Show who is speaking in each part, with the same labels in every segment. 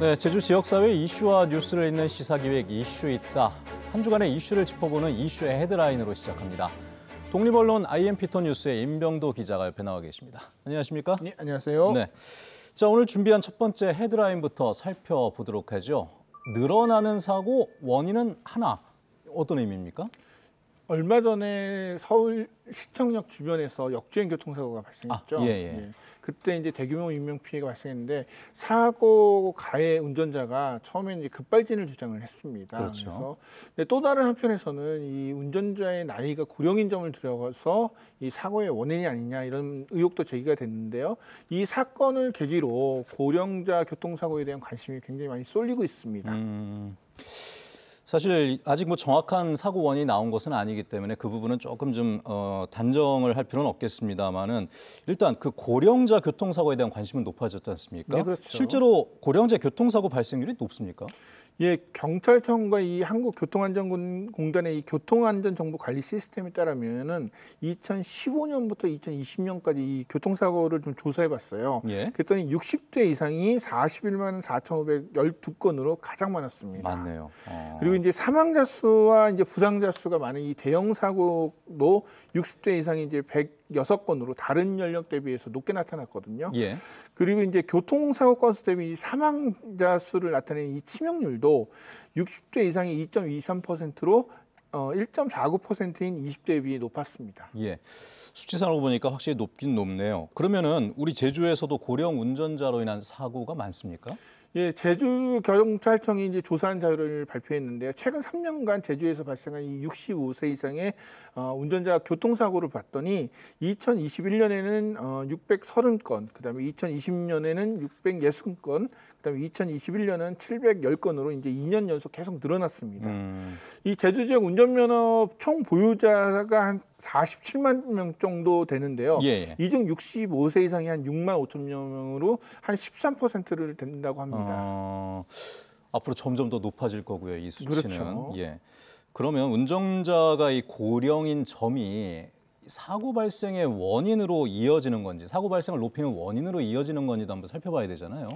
Speaker 1: 네, 제주 지역사회 이슈와 뉴스를 읽는 시사기획 이슈 있다. 한 주간의 이슈를 짚어보는 이슈의 헤드라인으로 시작합니다. 독립언론 IM피터 뉴스의 임병도 기자가 옆에 나와 계십니다. 안녕하십니까? 네, 안녕하세요. 네. 자, 오늘 준비한 첫 번째 헤드라인부터 살펴보도록 하죠. 늘어나는 사고 원인은 하나. 어떤 의미입니까?
Speaker 2: 얼마 전에 서울 시청역 주변에서 역주행 교통사고가 발생했죠. 아, 예, 예. 예. 그때 이제 대규모 인명 피해가 발생했는데 사고 가해 운전자가 처음에 이제 급발진을 주장을 했습니다. 그렇죠. 그래서 근데 또 다른 한편에서는 이 운전자의 나이가 고령인 점을 들여서 이 사고의 원인이 아니냐 이런 의혹도 제기가 됐는데요. 이 사건을 계기로 고령자 교통사고에 대한 관심이 굉장히 많이 쏠리고 있습니다. 음... 사실 아직 뭐 정확한 사고 원인이
Speaker 1: 나온 것은 아니기 때문에 그 부분은 조금 좀 어, 단정을 할 필요는 없겠습니다만은 일단 그 고령자 교통사고에 대한 관심은 높아졌지 않습니까? 네, 그렇죠. 실제로 고령자 교통사고
Speaker 2: 발생률이 높습니까? 예, 경찰청과 이 한국교통안전공단의 이 교통안전정보관리 시스템에 따르면은 2015년부터 2020년까지 이 교통사고를 좀 조사해봤어요. 예. 그랬더니 60대 이상이 41만 4,512건으로 가장 많았습니다. 맞네요. 어. 그리고 이제 사망자 수와 이제 부상자 수가 많은 이 대형 사고도 60대 이상이 이제 100 여섯 건으로 다른 연령 대비해서 높게 나타났거든요. 예. 그리고 이제 교통사고 건수 대비 사망자 수를 나타낸이 치명률도 60대 이상이 2.23%로 어, 1.49%인 20대에 비해 높았습니다.
Speaker 1: 예. 수치상으로 보니까 확실히 높긴 높네요. 그러면은 우리 제주에서도 고령 운전자로 인한 사고가 많습니까?
Speaker 2: 예, 제주 경찰청이 이제 조사한 자료를 발표했는데요. 최근 3년간 제주에서 발생한 이 65세 이상의 어, 운전자 교통사고를 봤더니 2021년에는 어, 630건, 그다음에 2020년에는 660건, 그다음에 2021년은 710건으로 이제 2년 연속 계속 늘어났습니다. 음. 이 제주 지역 운전면허 총 보유자가 한 47만 명 정도 되는데요. 예. 예. 이중 65세 이상이 한 6만 5천 명으로 한 13%를 된다고 합니다. 어,
Speaker 1: 앞으로 점점 더 높아질 거고요. 이 수치는. 그렇죠. 예. 그러면 운전자가 이 고령인 점이 사고 발생의 원인으로 이어지는 건지
Speaker 2: 사고 발생을 높이는 원인으로 이어지는 건지도 한번 살펴봐야 되잖아요.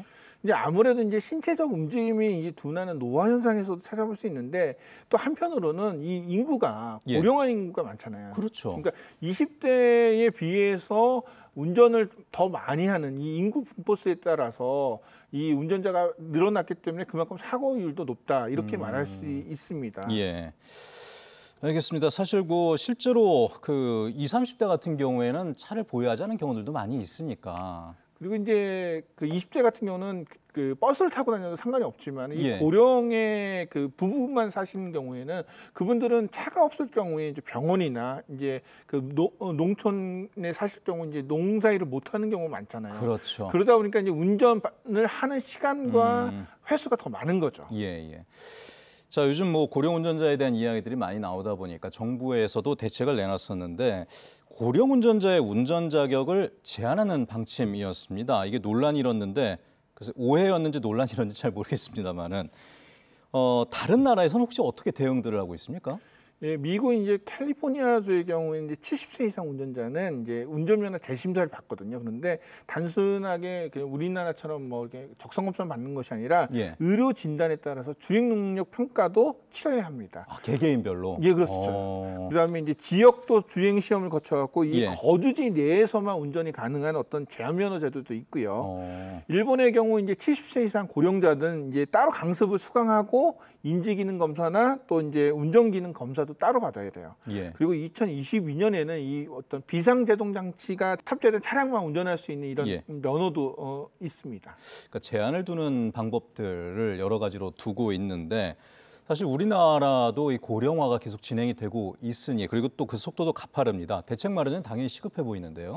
Speaker 2: 이제 아무래도 이제 신체적 움직임이 둔하는 노화 현상에서도 찾아볼 수 있는데 또 한편으로는 이 인구가 예. 고령화 예. 인구가 많잖아요. 그렇죠. 그러니까 20대에 비해서 운전을 더 많이 하는 이 인구 분포수에 따라서 이 운전자가 늘어났기 때문에 그만큼 사고율도 높다 이렇게 음... 말할 수 있습니다.
Speaker 1: 예. 알겠습니다. 사실 그 실제로 그 20, 30대 같은 경우에는 차를 보유하지 않은 경우들도
Speaker 2: 많이 있으니까. 그리고 이제 그 20대 같은 경우는 그 버스를 타고 다녀도 상관이 없지만 이 예. 고령의 그 부부만 사시는 경우에는 그분들은 차가 없을 경우에 이제 병원이나 이제 그 어, 농촌에 사실 경우 이제 농사일을 못 하는 경우가 많잖아요. 그렇죠. 그러다 보니까 이제 운전을 하는 시간과 음. 횟수가 더 많은 거죠.
Speaker 1: 예, 예. 자, 요즘 뭐 고령 운전자에 대한 이야기들이 많이 나오다 보니까 정부에서도 대책을 내놨었는데 고령 운전자의 운전 자격을 제한하는 방침이었습니다. 이게 논란이 일었는데 그래서 오해였는지 논란이 일었는지 잘
Speaker 2: 모르겠습니다만은 어, 다른 나라에서는 혹시 어떻게 대응들을 하고 있습니까? 예, 미국 이제 캘리포니아주의 경우에 이제 70세 이상 운전자는 이제 운전면허 재심사를 받거든요. 그런데 단순하게 그냥 우리나라처럼 뭐 이렇게 적성 검사 받는 것이 아니라 예. 의료 진단에 따라서 주행 능력 평가도 치러야 합니다. 아, 개개인별로. 예, 그렇죠. 어... 그다음에 이제 지역도 주행 시험을 거쳐 갖고 이 예. 거주지 내에서만 운전이 가능한 어떤 제한 면허 제도도 있고요. 어... 일본의 경우 이제 70세 이상 고령자든 이제 따로 강습을 수강하고 인지 기능 검사나 또 이제 운전 기능 검사도 검도 따로 받아야 돼요. 예. 그리고 2022년에는 이 어떤 비상제동 장치가 탑재된 차량만 운전할 수 있는 이런 예. 면허도 어, 있습니다.
Speaker 1: 그러니까 제한을 두는 방법들을 여러 가지로 두고 있는데 사실 우리나라도 이 고령화가 계속 진행이 되고 있으니 그리고 또 그 속도도 가파릅니다. 대책 마련은 당연히 시급해 보이는데요.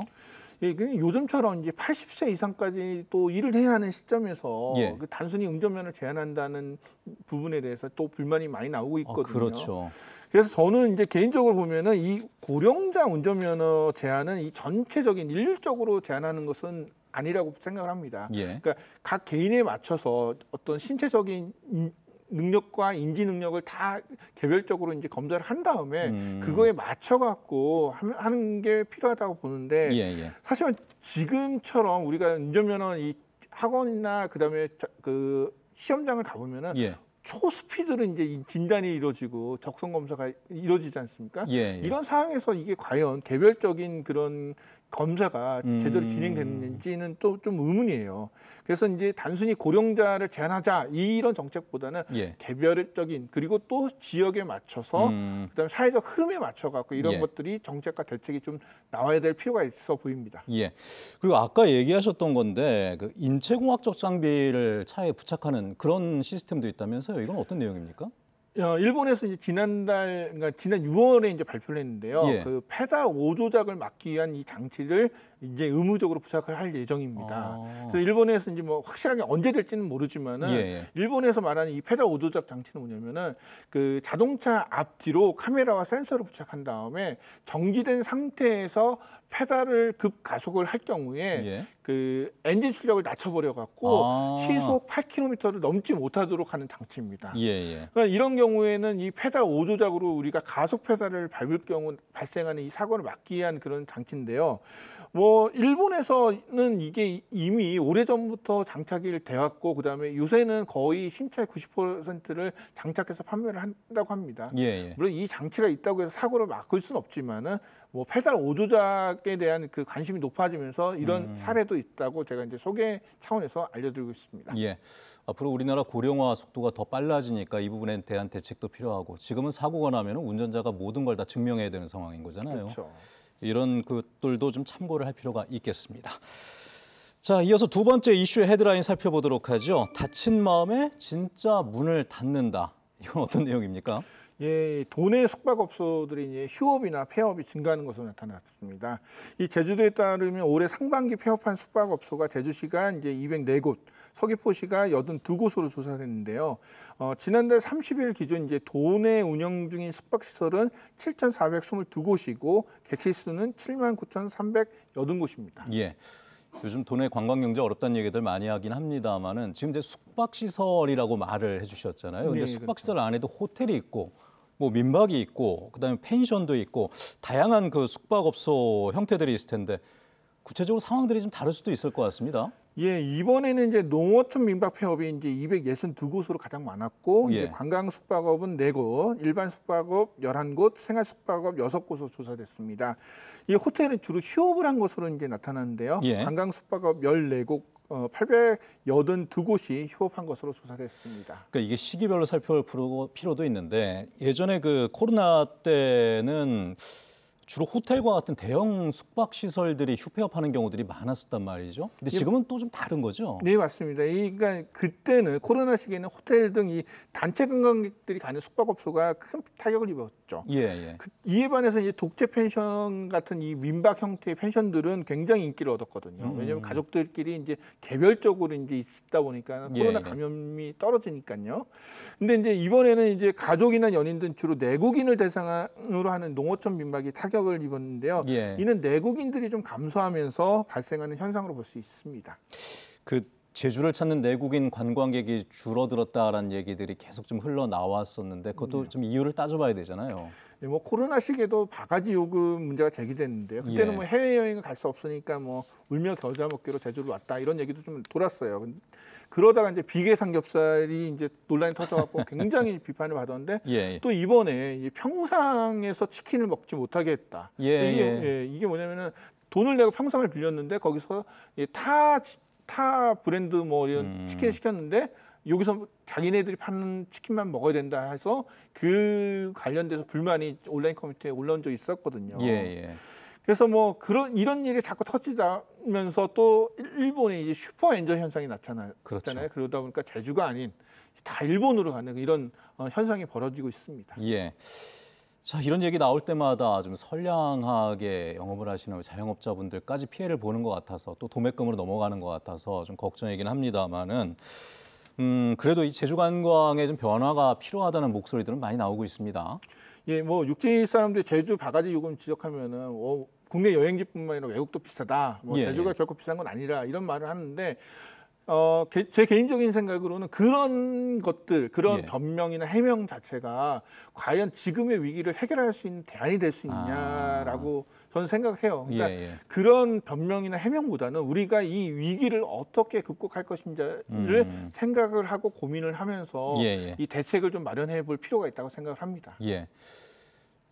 Speaker 2: 이게 예, 그러니까 요즘처럼 이제 80세 이상까지 또 일을 해야 하는 시점에서 예. 그 단순히 운전면허 제한한다는 부분에 대해서 또 불만이 많이 나오고 아, 있거든요. 어, 그렇죠. 그래서 저는 이제 개인적으로 보면은 이 고령자 운전면허 제한은 이 전체적인 일률적으로 제한하는 것은 아니라고 생각을 합니다. 예. 그러니까 각 개인에 맞춰서 어떤 신체적인 능력과 인지 능력을 다 개별적으로 이제 검사를 한 다음에 음. 그거에 맞춰 갖고 하는 게 필요하다고 보는데 예, 예. 사실은 지금처럼 우리가 운전면허 이 학원이나 그다음에 그 시험장을 가보면은 예. 초스피드로 이제 진단이 이루어지고 적성 검사가 이루어지지 않습니까? 예, 예. 이런 상황에서 이게 과연 개별적인 그런 검사가 음. 제대로 진행됐는지는 또 좀 의문이에요. 그래서 이제 단순히 고령자를 제한하자 이런 정책보다는 예. 개별적인 그리고 또 지역에 맞춰서 음. 그다음에 사회적 흐름에 맞춰 갖고 이런 예. 것들이 정책과 대책이 좀 나와야 될 필요가 있어 보입니다.
Speaker 1: 예. 그리고 아까 얘기하셨던 건데 그 인체공학적 장비를 차에 부착하는 그런 시스템도 있다면서요. 이건 어떤 내용입니까?
Speaker 2: 어, 일본에서 이제 지난달, 그러니까 지난 6월에 이제 발표를 했는데요. 예. 그 페달 오조작을 막기 위한 이 장치를 이제 의무적으로 부착을 할 예정입니다. 어. 그래서 일본에서 이제 뭐 확실하게 언제 될지는 모르지만은 예, 예. 일본에서 말하는 이 페달 오조작 장치는 뭐냐면은 그 자동차 앞뒤로 카메라와 센서를 부착한 다음에 정지된 상태에서 페달을 급 가속을 할 경우에 예. 그 엔진 출력을 낮춰버려 갖고 아. 시속 8km를 넘지 못하도록 하는 장치입니다. 예, 예. 그러니까 이런 경우에는 이 페달 오조작으로 우리가 가속 페달을 밟을 경우 발생하는 이 사고를 막기 위한 그런 장치인데요. 뭐 일본에서는 이게 이미 오래전부터 장착이 되었고 그다음에 요새는 거의 신차의 90%를 장착해서 판매를 한다고 합니다. 예, 예. 물론 이 장치가 있다고 해서 사고를 막을 수는 없지만은 뭐 페달 오조작에 대한 그 관심이 높아지면서 이런 음. 사례도 있다고 제가 이제 소개 차원에서 알려드리고 있습니다.
Speaker 1: 예. 앞으로 우리나라 고령화 속도가 더 빨라지니까 이 부분에 대한 대책도 필요하고 지금은 사고가 나면 운전자가 모든 걸 다 증명해야 되는 상황인 거잖아요. 그렇죠. 이런 것들도 좀 참고를 할 필요가 있겠습니다. 자, 이어서 두 번째 이슈 헤드라인 살펴보도록 하죠. 다친 마음에
Speaker 2: 진짜 문을 닫는다. 이건 어떤 내용입니까? 예, 도내 숙박업소들이 이제 휴업이나 폐업이 증가하는 것으로 나타났습니다. 이 제주도에 따르면 올해 상반기 폐업한 숙박업소가 제주시가 이제 204곳, 서귀포시가 82곳으로 조사됐는데요. 어, 지난달 30일 기준 이제 도내 운영 중인 숙박시설은 7,422곳이고 객실수는 79,380곳입니다.
Speaker 1: 예. 요즘 돈의 관광 경제 어렵다는 얘기들 많이 하긴 합니다만은 지금 이제 숙박 시설이라고 말을 해주셨잖아요. 근데 네, 숙박 시설 그렇죠. 안에도 호텔이 있고 뭐 민박이 있고 그다음에 펜션도 있고 다양한 그 숙박업소 형태들이 있을 텐데 구체적으로 상황들이
Speaker 2: 좀 다를 수도 있을 것 같습니다. 예, 이번에는 이제 농어촌 민박 폐업이 이제 262곳으로 가장 많았고 예. 이제 관광 숙박업은 4곳, 일반 숙박업 11곳, 생활 숙박업 6곳으로 조사됐습니다. 이 호텔은 주로 휴업을 한 것으로 이제 나타났는데요. 예. 관광 숙박업 14곳, 882곳이 어, 휴업한 것으로 조사됐습니다. 그러니까
Speaker 1: 이게 시기별로 살펴볼 필요도 있는데 예전에 그 코로나 때는 주로 호텔과 같은 대형 숙박 시설들이 휴폐업하는 경우들이
Speaker 2: 많았었단 말이죠. 근데 예. 지금은 또 좀 다른 거죠. 네 맞습니다. 그러니까 그때는 코로나 시기에는 호텔 등이 단체 관광객들이 가는 숙박업소가 큰 타격을 입었죠. 예, 예. 그, 이에 반해서 이제 독재 펜션 같은 이 민박 형태의 펜션들은 굉장히 인기를 얻었거든요. 음. 왜냐하면 가족들끼리 이제 개별적으로 이제 있다 보니까 예, 코로나 예, 감염이 떨어지니까요. 근데 이제 이번에는 이제 가족이나 연인 등 주로 내국인을 대상으로 하는 농어촌 민박이 타격 타격을 입었는데요. 예. 이는 내국인들이 좀 감소하면서 발생하는 현상으로 볼 수 있습니다.
Speaker 1: 그 제주를 찾는 내국인 관광객이 줄어들었다라는 얘기들이 계속 좀 흘러나왔었는데 그것도 네. 좀 이유를 따져봐야 되잖아요.
Speaker 2: 네, 뭐 코로나 시기에도 바가지 요금 문제가 제기됐는데요. 그때는 예. 뭐 해외여행을 갈 수 없으니까 뭐 울며 겨자 먹기로 제주를 왔다 이런 얘기도 좀 돌았어요. 그러다가 이제 비계 삼겹살이 이제 논란이 터져갖고 굉장히 비판을 받았는데 예, 또 이번에 평상에서 치킨을 먹지 못하게 했다. 예, 이게, 예. 예, 이게 뭐냐면은 돈을 내고 평상을 빌렸는데 거기서 타타 타 브랜드 뭐 이런 음. 치킨 시켰는데 여기서 자기네들이 파는 치킨만 먹어야 된다 해서 그 관련돼서 불만이 온라인 커뮤니티에 올라온 적이 있었거든요. 예, 예. 그래서 뭐 그런 이런 일이 자꾸 터지면서 또 일본의 이제 슈퍼 엔저 현상이 나타났잖아요. 그렇죠. 그러다 보니까 제주가 아닌 다 일본으로 가는 이런 어, 현상이 벌어지고 있습니다.
Speaker 1: 예. 자 이런 얘기 나올 때마다 좀 선량하게 영업을 하시는 자영업자분들까지 피해를 보는 것 같아서 또 도매금으로 넘어가는 것 같아서 좀 걱정이긴 합니다만은 음 그래도 이 제주 관광에 좀 변화가 필요하다는 목소리들은 많이 나오고 있습니다.
Speaker 2: 예, 뭐 육지 사람들이 제주 바가지 요금 지적하면은 어, 국내 여행지뿐만 아니라 외국도 비싸다. 뭐 예. 제주가 결코 비싼 건 아니라 이런 말을 하는데 어, 게, 제 개인적인 생각으로는 그런 것들, 그런 예. 변명이나 해명 자체가 과연 지금의 위기를 해결할 수 있는 대안이 될수 아. 있냐라고 아. 저는 생각해요. 그러니까 예, 예. 그런 변명이나 해명보다는 우리가 이 위기를 어떻게 극복할 것인지를 음. 생각을 하고 고민을 하면서 예, 예. 이 대책을 좀 마련해 볼 필요가 있다고 생각을 합니다.
Speaker 1: 예.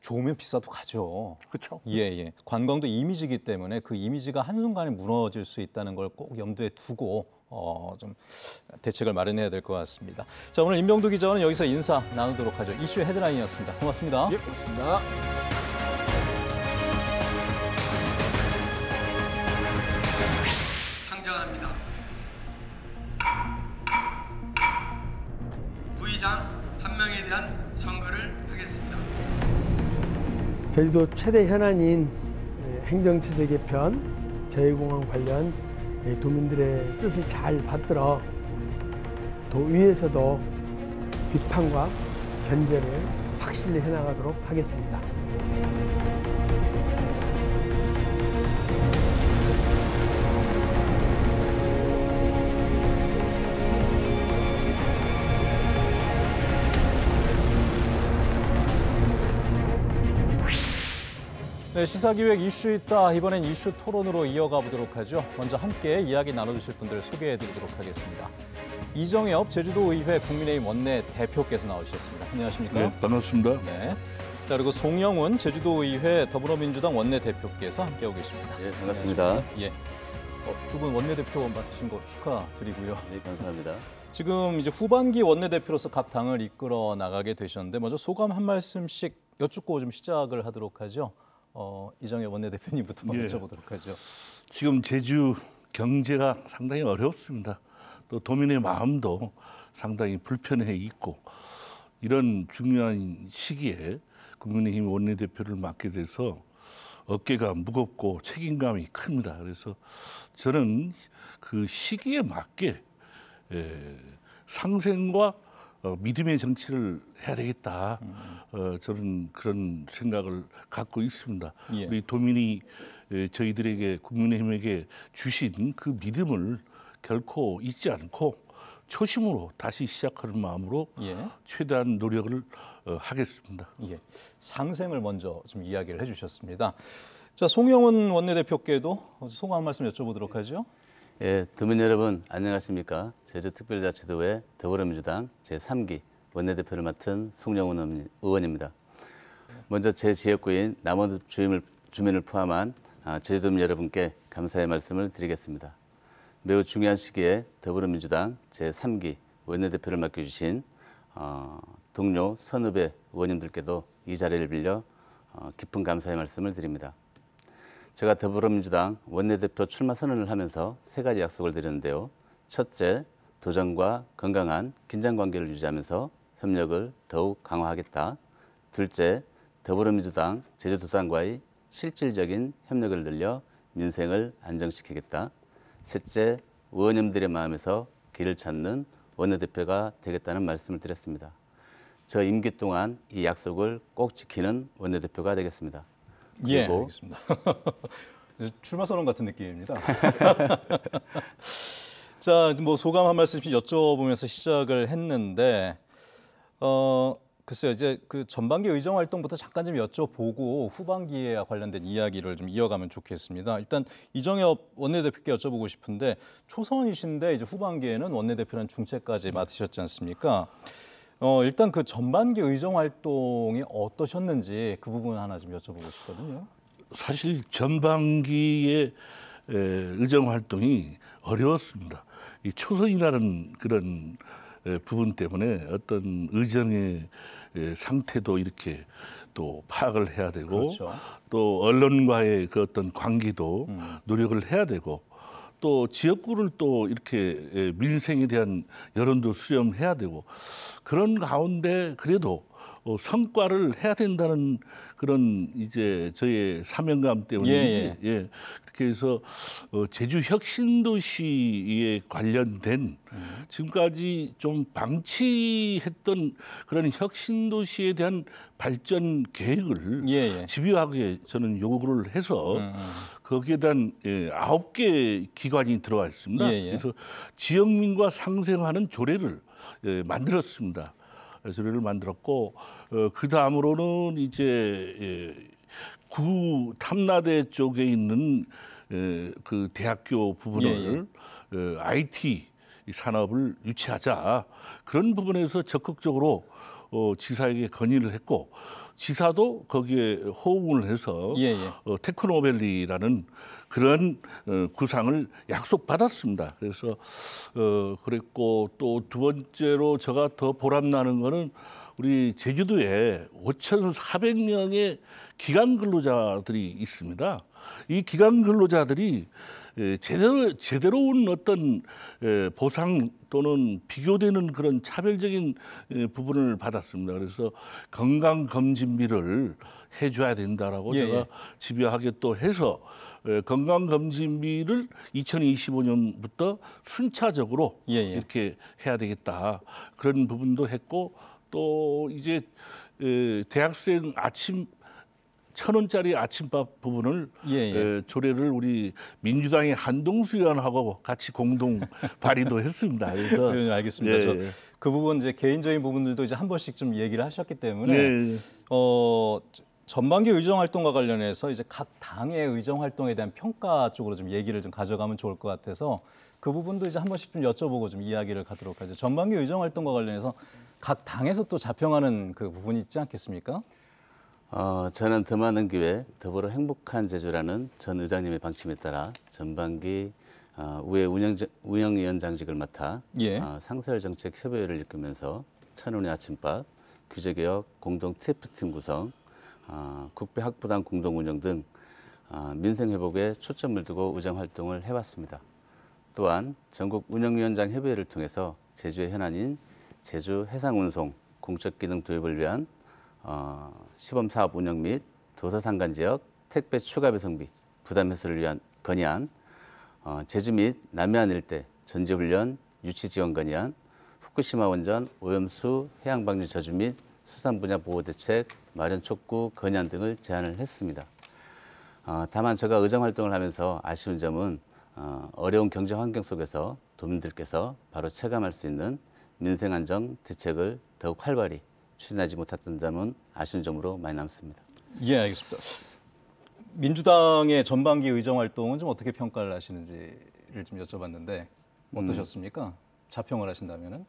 Speaker 1: 좋으면 비싸도 가죠. 그렇죠. 예, 예. 관광도 이미지이기 때문에 그 이미지가 한순간에 무너질 수 있다는 걸 꼭 염두에 두고 어, 좀 대책을 마련해야 될 것 같습니다. 자, 오늘 임병두 기자와는 여기서 인사 나누도록 하죠. 이슈의 헤드라인이었습니다. 고맙습니다. 예, 고맙습니다.
Speaker 3: 부의장 한 명에 대한 선거를 하겠습니다. 제주도 최대 현안인 예, 행정체제 개편, 제공항 관련 도민들의 예, 뜻을 잘 받들어 도위에서도 비판과 견제를 확실히 해나가도록 하겠습니다.
Speaker 1: 네, 시사기획 이슈 있다. 이번엔 이슈 토론으로 이어가 보도록 하죠. 먼저 함께 이야기 나눠주실 분들 소개해드리도록 하겠습니다. 이정엽 제주도의회 국민의힘 원내 대표께서 나오셨습니다. 안녕하십니까? 네, 반갑습니다. 네. 자 그리고 송영훈 제주도의회 더불어민주당 원내 대표께서 함께하고 계십니다. 네, 반갑습니다. 예. 어, 두분 원내 대표 맡으신 거 축하드리고요. 네, 감사합니다. 지금 이제 후반기 원내 대표로서 각 당을 이끌어 나가게 되셨는데 먼저 소감 한 말씀씩 여쭙고 좀 시작을 하도록 하죠. 어, 이정혜 원내대표님부터 예. 여쭤보도록 하죠. 지금 제주
Speaker 4: 경제가 상당히 어렵습니다. 또 도민의 마음도 상당히 불편해 있고 이런 중요한 시기에 국민의힘 원내대표를 맡게 돼서 어깨가 무겁고 책임감이 큽니다. 그래서 저는 그 시기에 맞게 예, 상생과 어, 믿음의 정치를 해야 되겠다. 어, 저는 그런 생각을 갖고 있습니다. 예. 우리 도민이 저희들에게 국민의힘에게 주신 그 믿음을 결코 잊지 않고 초심으로 다시 시작하는
Speaker 1: 마음으로 예. 최대한 노력을 어, 하겠습니다. 예. 상생을 먼저 좀 이야기를 해주셨습니다. 자 송영은 원내대표께도 송한 말씀 여쭤보도록
Speaker 3: 하죠. 예, 두분 여러분 안녕하십니까? 제주특별자치도의 더불어민주당 제3기 원내대표를 맡은 송영훈 의원입니다. 먼저 제 지역구인 남원읍 주민을, 주민을 포함한 아, 제주도민 여러분께 감사의 말씀을 드리겠습니다. 매우 중요한 시기에 더불어민주당 제3기 원내대표를 맡겨주신 어, 동료 선후배 의원님들께도 이 자리를 빌려 어, 깊은 감사의 말씀을 드립니다. 제가 더불어민주당 원내대표 출마 선언을 하면서 세 가지 약속을 드렸는데요. 첫째, 도전과 건강한 긴장 관계를 유지하면서 협력을 더욱 강화하겠다. 둘째, 더불어민주당 제주도당과의 실질적인 협력을 늘려 민생을 안정시키겠다. 셋째, 의원님들의 마음에서 길을 찾는 원내대표가 되겠다는 말씀을 드렸습니다. 저 임기 동안 이 약속을 꼭 지키는 원내대표가 되겠습니다. 예, 알겠습니다.
Speaker 1: 출마 선언 같은 느낌입니다. 자, 뭐 소감 한 말씀씩 여쭤보면서 시작을 했는데 어 글쎄요 이제 그 전반기 의정 활동부터 잠깐 좀 여쭤보고 후반기에 관련된 이야기를 좀 이어가면 좋겠습니다. 일단 이정엽 원내대표께 여쭤보고 싶은데 초선이신데 이제 후반기에는 원내대표란 중책까지 맡으셨지 않습니까? 어, 일단 그 전반기 의정 활동이 어떠셨는지 그 부분 하나 좀 여쭤보고 싶거든요.
Speaker 4: 사실 전반기의 에, 의정 활동이 어려웠습니다. 이 초선이라는 그런 에, 부분 때문에 어떤 의정의 에, 상태도 이렇게 또 파악을 해야 되고 그렇죠. 또 언론과의 그 어떤 관계도 음. 노력을 해야 되고 또 지역구를 또 이렇게 민생에 예, 대한 여론도 수렴해야 되고 그런 가운데 그래도 어, 성과를 해야 된다는 그런 이제 저의 사명감 때문인지 예, 예. 예. 그렇게 해서 어, 제주 혁신도시에 관련된 지금까지 좀 방치했던 그런 혁신도시에 대한 발전 계획을 예, 예. 집요하게 저는 요구를 해서 음, 음. 거기에 대한 예, 아홉 개 기관이 들어와 있습니다. 예, 예. 그래서 지역민과 상생하는 조례를 예, 만들었습니다. 조례를 만들었고 어, 그 다음으로는 이제 예, 구 탐나대 쪽에 있는 예, 그 대학교 부분을 예, 예. 어, IT 이 산업을 유치하자 그런 부분에서 적극적으로 어, 지사에게 건의를 했고 지사도 거기에 호응을 해서 예, 예. 어, 테크노밸리라는 그런 어, 구상을 약속받았습니다. 그래서 어, 그랬고 또 두 번째로 제가 더 보람나는 거는 우리 제주도에 5,400명의 기간 근로자들이 있습니다. 이 기간 근로자들이 예, 제대로 제대로 온 어떤 예, 보상 또는 비교되는 그런 차별적인 예, 부분을 받았습니다. 그래서 건강 검진비를 해줘야 된다라고 예, 제가 집요하게 또 해서 건강 검진비를 2025년부터 순차적으로 예, 이렇게 해야 되겠다 그런 부분도 했고 또 이제 대학생 아침 천 원짜리 아침밥 부분을 예, 예. 에, 조례를 우리 민주당의 한동수
Speaker 1: 의원하고 같이 공동 발의도 했습니다. 그래서 네, 알겠습니다. 예, 그그 예. 부분 이제 개인적인 부분들도 이제 한 번씩 좀 얘기를 하셨기 때문에 예, 어. 전반기 의정 활동과 관련해서 이제 각 당의 의정 활동에 대한 평가 쪽으로 좀 얘기를 좀 가져가면 좋을 것 같아서 그 부분도 이제 한 번씩 좀 여쭤보고 좀 이야기를 가도록 하죠. 전반기 의정 활동과 관련해서 각 당에서 또 자평하는 그 부분이 있지 않겠습니까?
Speaker 3: 어, 저는 더 많은 기회, 더불어 행복한 제주라는 전 의장님의 방침에 따라 전반기 어, 우회 운영, 운영위원장직을 맡아 예. 어, 상설정책협의회를 이끌면서 천운의 아침밥, 규제개혁, 공동 TF팀 구성, 어, 국비학부당 공동운영 등 어, 민생회복에 초점을 두고 의장활동을 해왔습니다. 또한 전국 운영위원장 협의회를 통해서 제주의 현안인 제주 해상운송, 공적기능 도입을 위한 어, 시범사업 운영 및도서상관 지역 택배 추가 배송비 부담 해소를 위한 건의안, 어, 제주 및 남해안 일대 전지훈련 유치 지원 건의안, 후쿠시마 원전 오염수 해양 방류 저주 및 수산 분야 보호 대책 마련 촉구 건의안 등을 제안을 했습니다. 어, 다만 제가 의정 활동을 하면서 아쉬운 점은 어, 어려운 경제 환경 속에서 도민들께서 바로 체감할 수 있는 민생 안정 대책을 더욱 활발히 추진하지 못했던 점은 아쉬운 점으로 많이 남습니다.
Speaker 1: 예, 알겠습니다. 민주당의 전반기 의정 활동은 좀 어떻게 평가를 하시는지를
Speaker 3: 좀 여쭤봤는데 음.
Speaker 1: 어떠셨습니까? 음. 자평을 하신다면은?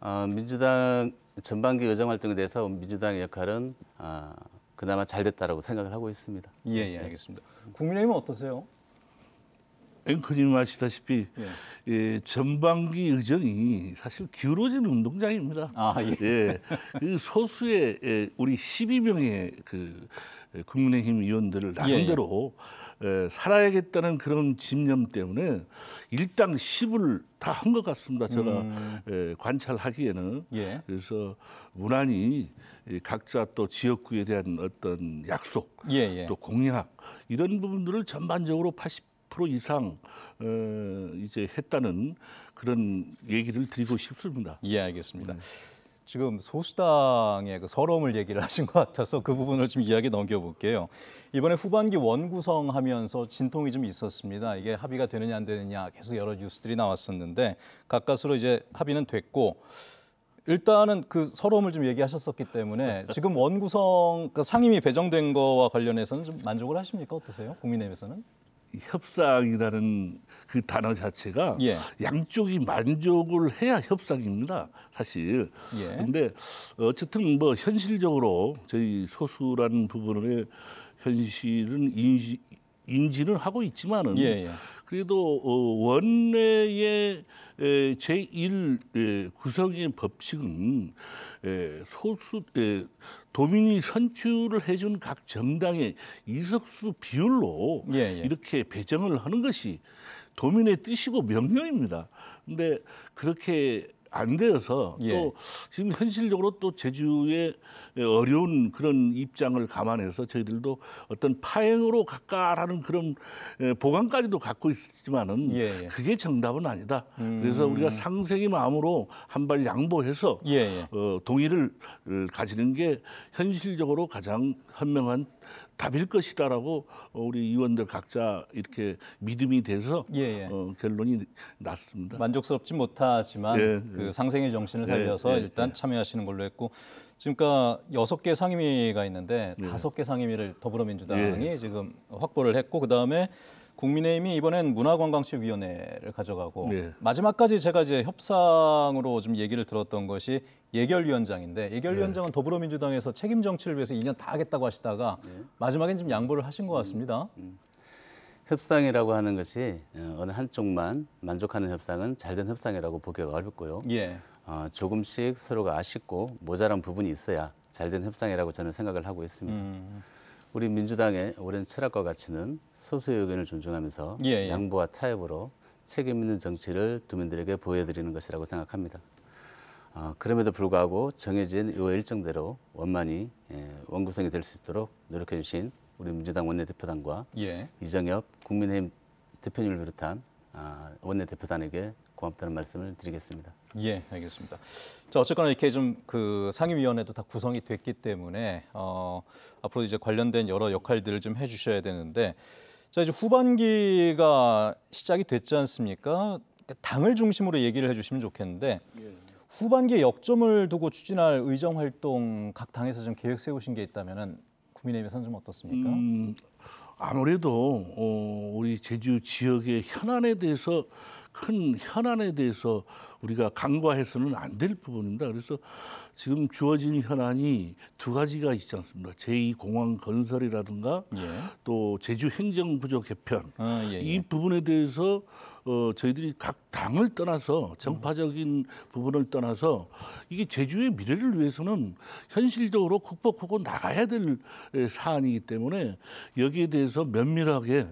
Speaker 3: 어, 민주당 전반기 의정 활동에 대해서 민주당의 역할은 어, 그나마 잘 됐다라고 생각을 하고 있습니다. 예, 예 네. 알겠습니다.
Speaker 1: 국민의힘은 어떠세요?
Speaker 4: 앵커님 예, 아시다시피 예. 예, 전반기 의전이 사실 기울어진 운동장입니다. 아, 예. 예. 그 소수의 예, 우리 12명의 그 예, 국민의힘 의원들을 예, 나름대로 예, 살아야겠다는 그런 집념 때문에 일당 10을 다 한 것 같습니다. 제가 음. 예, 관찰하기에는 그래서 무난히 각자 또 지역구에 대한 어떤 약속 또 공약 이런 부분들을 전반적으로 80 50% 이상
Speaker 1: 어, 이제 했다는 그런 얘기를 드리고 싶습니다. 예, 알겠습니다. 네. 지금 소수당의 그 서러움을 얘기를 하신 것 같아서 그 부분을 좀 이야기 넘겨볼게요. 이번에 후반기 원구성하면서 진통이 좀 있었습니다. 이게 합의가 되느냐 안 되느냐 계속 여러 뉴스들이 나왔었는데 가까스로 이제 합의는 됐고 일단은 그 서러움을 좀 얘기하셨었기 때문에 지금 원구성 그 상임위 배정된 거와 관련해서는 좀 만족을 하십니까? 어떠세요? 국민의힘에서는? 협상이라는
Speaker 4: 그 단어 자체가 예. 양쪽이 만족을 해야 협상입니다. 사실. 그런데 예. 어쨌든 뭐 현실적으로 저희 소수라는 부분의 현실은 인지, 인지는 하고 있지만은 예, 예. 그래도 어, 원내의 에, 제1 에, 구성의 법칙은 에, 소수 에, 도민이 선출을 해준 각 정당의 이석수 비율로 예, 예. 이렇게 배정을 하는 것이 도민의 뜻이고 명령입니다. 근데 그렇게 안 되어서 예. 또 지금 현실적으로 또 제주의 어려운 그런 입장을 감안해서 저희들도 어떤 파행으로 가까라는 그런 예, 보강까지도 갖고 있지만은 예, 예. 그게 정답은 아니다. 음. 그래서 우리가 상생의 마음으로 한 발 양보해서 예, 예. 어, 동의를 가지는 게 현실적으로 가장 현명한 답일 것이다라고 어, 우리 의원들 각자 이렇게 믿음이 돼서 예, 예. 어, 결론이
Speaker 1: 났습니다. 만족스럽지 못하지만 예, 예, 그 상생의 정신을 예, 살려서 예, 일단 참여하시는 걸로 했고 지금 까 여섯 개 상임위가 있는데 다섯 개 상임위를 더불어민주당이 지금 확보를 했고 그 다음에 국민의힘이 이번엔 문화관광실위원회를 가져가고 네. 마지막까지 제가 이제 협상으로 좀 얘기를 들었던 것이 예결위원장인데 예결위원장은 네. 더불어민주당에서 책임 정치를 위해서 2년 다 하겠다고 하시다가 네. 마지막엔 좀 양보를 하신 것 음, 같습니다. 음, 음.
Speaker 3: 협상이라고 하는 것이 어, 어느 한쪽만 만족하는 협상은 잘 된 협상이라고 보기가 어렵고요. 예. 어, 조금씩 서로가 아쉽고 모자란 부분이 있어야 잘 된 협상이라고 저는 생각을 하고 있습니다. 음. 우리 민주당의 오랜 철학과 가치는 소수의 의견을 존중하면서 예, 예. 양보와 타협으로 책임 있는 정치를 도민들에게 보여드리는 것이라고 생각합니다. 어, 그럼에도 불구하고 정해진 요 일정대로 원만히 예, 원구성이 될 수 있도록 노력해 주신 우리 민주당 원내대표단과 예. 이정엽 국민의힘 대표님을 비롯한 아, 원내대표단에게 고맙다는 말씀을 드리겠습니다.
Speaker 1: 예, 알겠습니다. 자, 어쨌거나 이렇게 좀그 상임위원회도 다 구성이 됐기 때문에 어, 앞으로 이제 관련된 여러 역할들을 좀 해주셔야 되는데 자 이제 후반기가 시작이 됐지 않습니까? 당을 중심으로 얘기를 해주시면 좋겠는데 예. 후반기에 역점을 두고 추진할 의정 활동 각 당에서 좀 계획 세우신 게 있다면은 국민의힘에서는 좀 어떻습니까?
Speaker 4: 음, 아무래도 어, 우리 제주 지역의 현안에 대해서 큰 현안에 대해서 우리가 간과해서는 안 될 부분입니다. 그래서 지금 주어진 현안이 두 가지가 있지 않습니까? 제2공항 건설이라든가 예. 또 제주 행정구조 개편 아, 예, 예. 이 부분에 대해서 어, 저희들이 각 당을 떠나서 정파적인 부분을 떠나서 이게 제주의 미래를 위해서는 현실적으로 극복하고 나가야 될 사안이기 때문에 여기에 대해서 면밀하게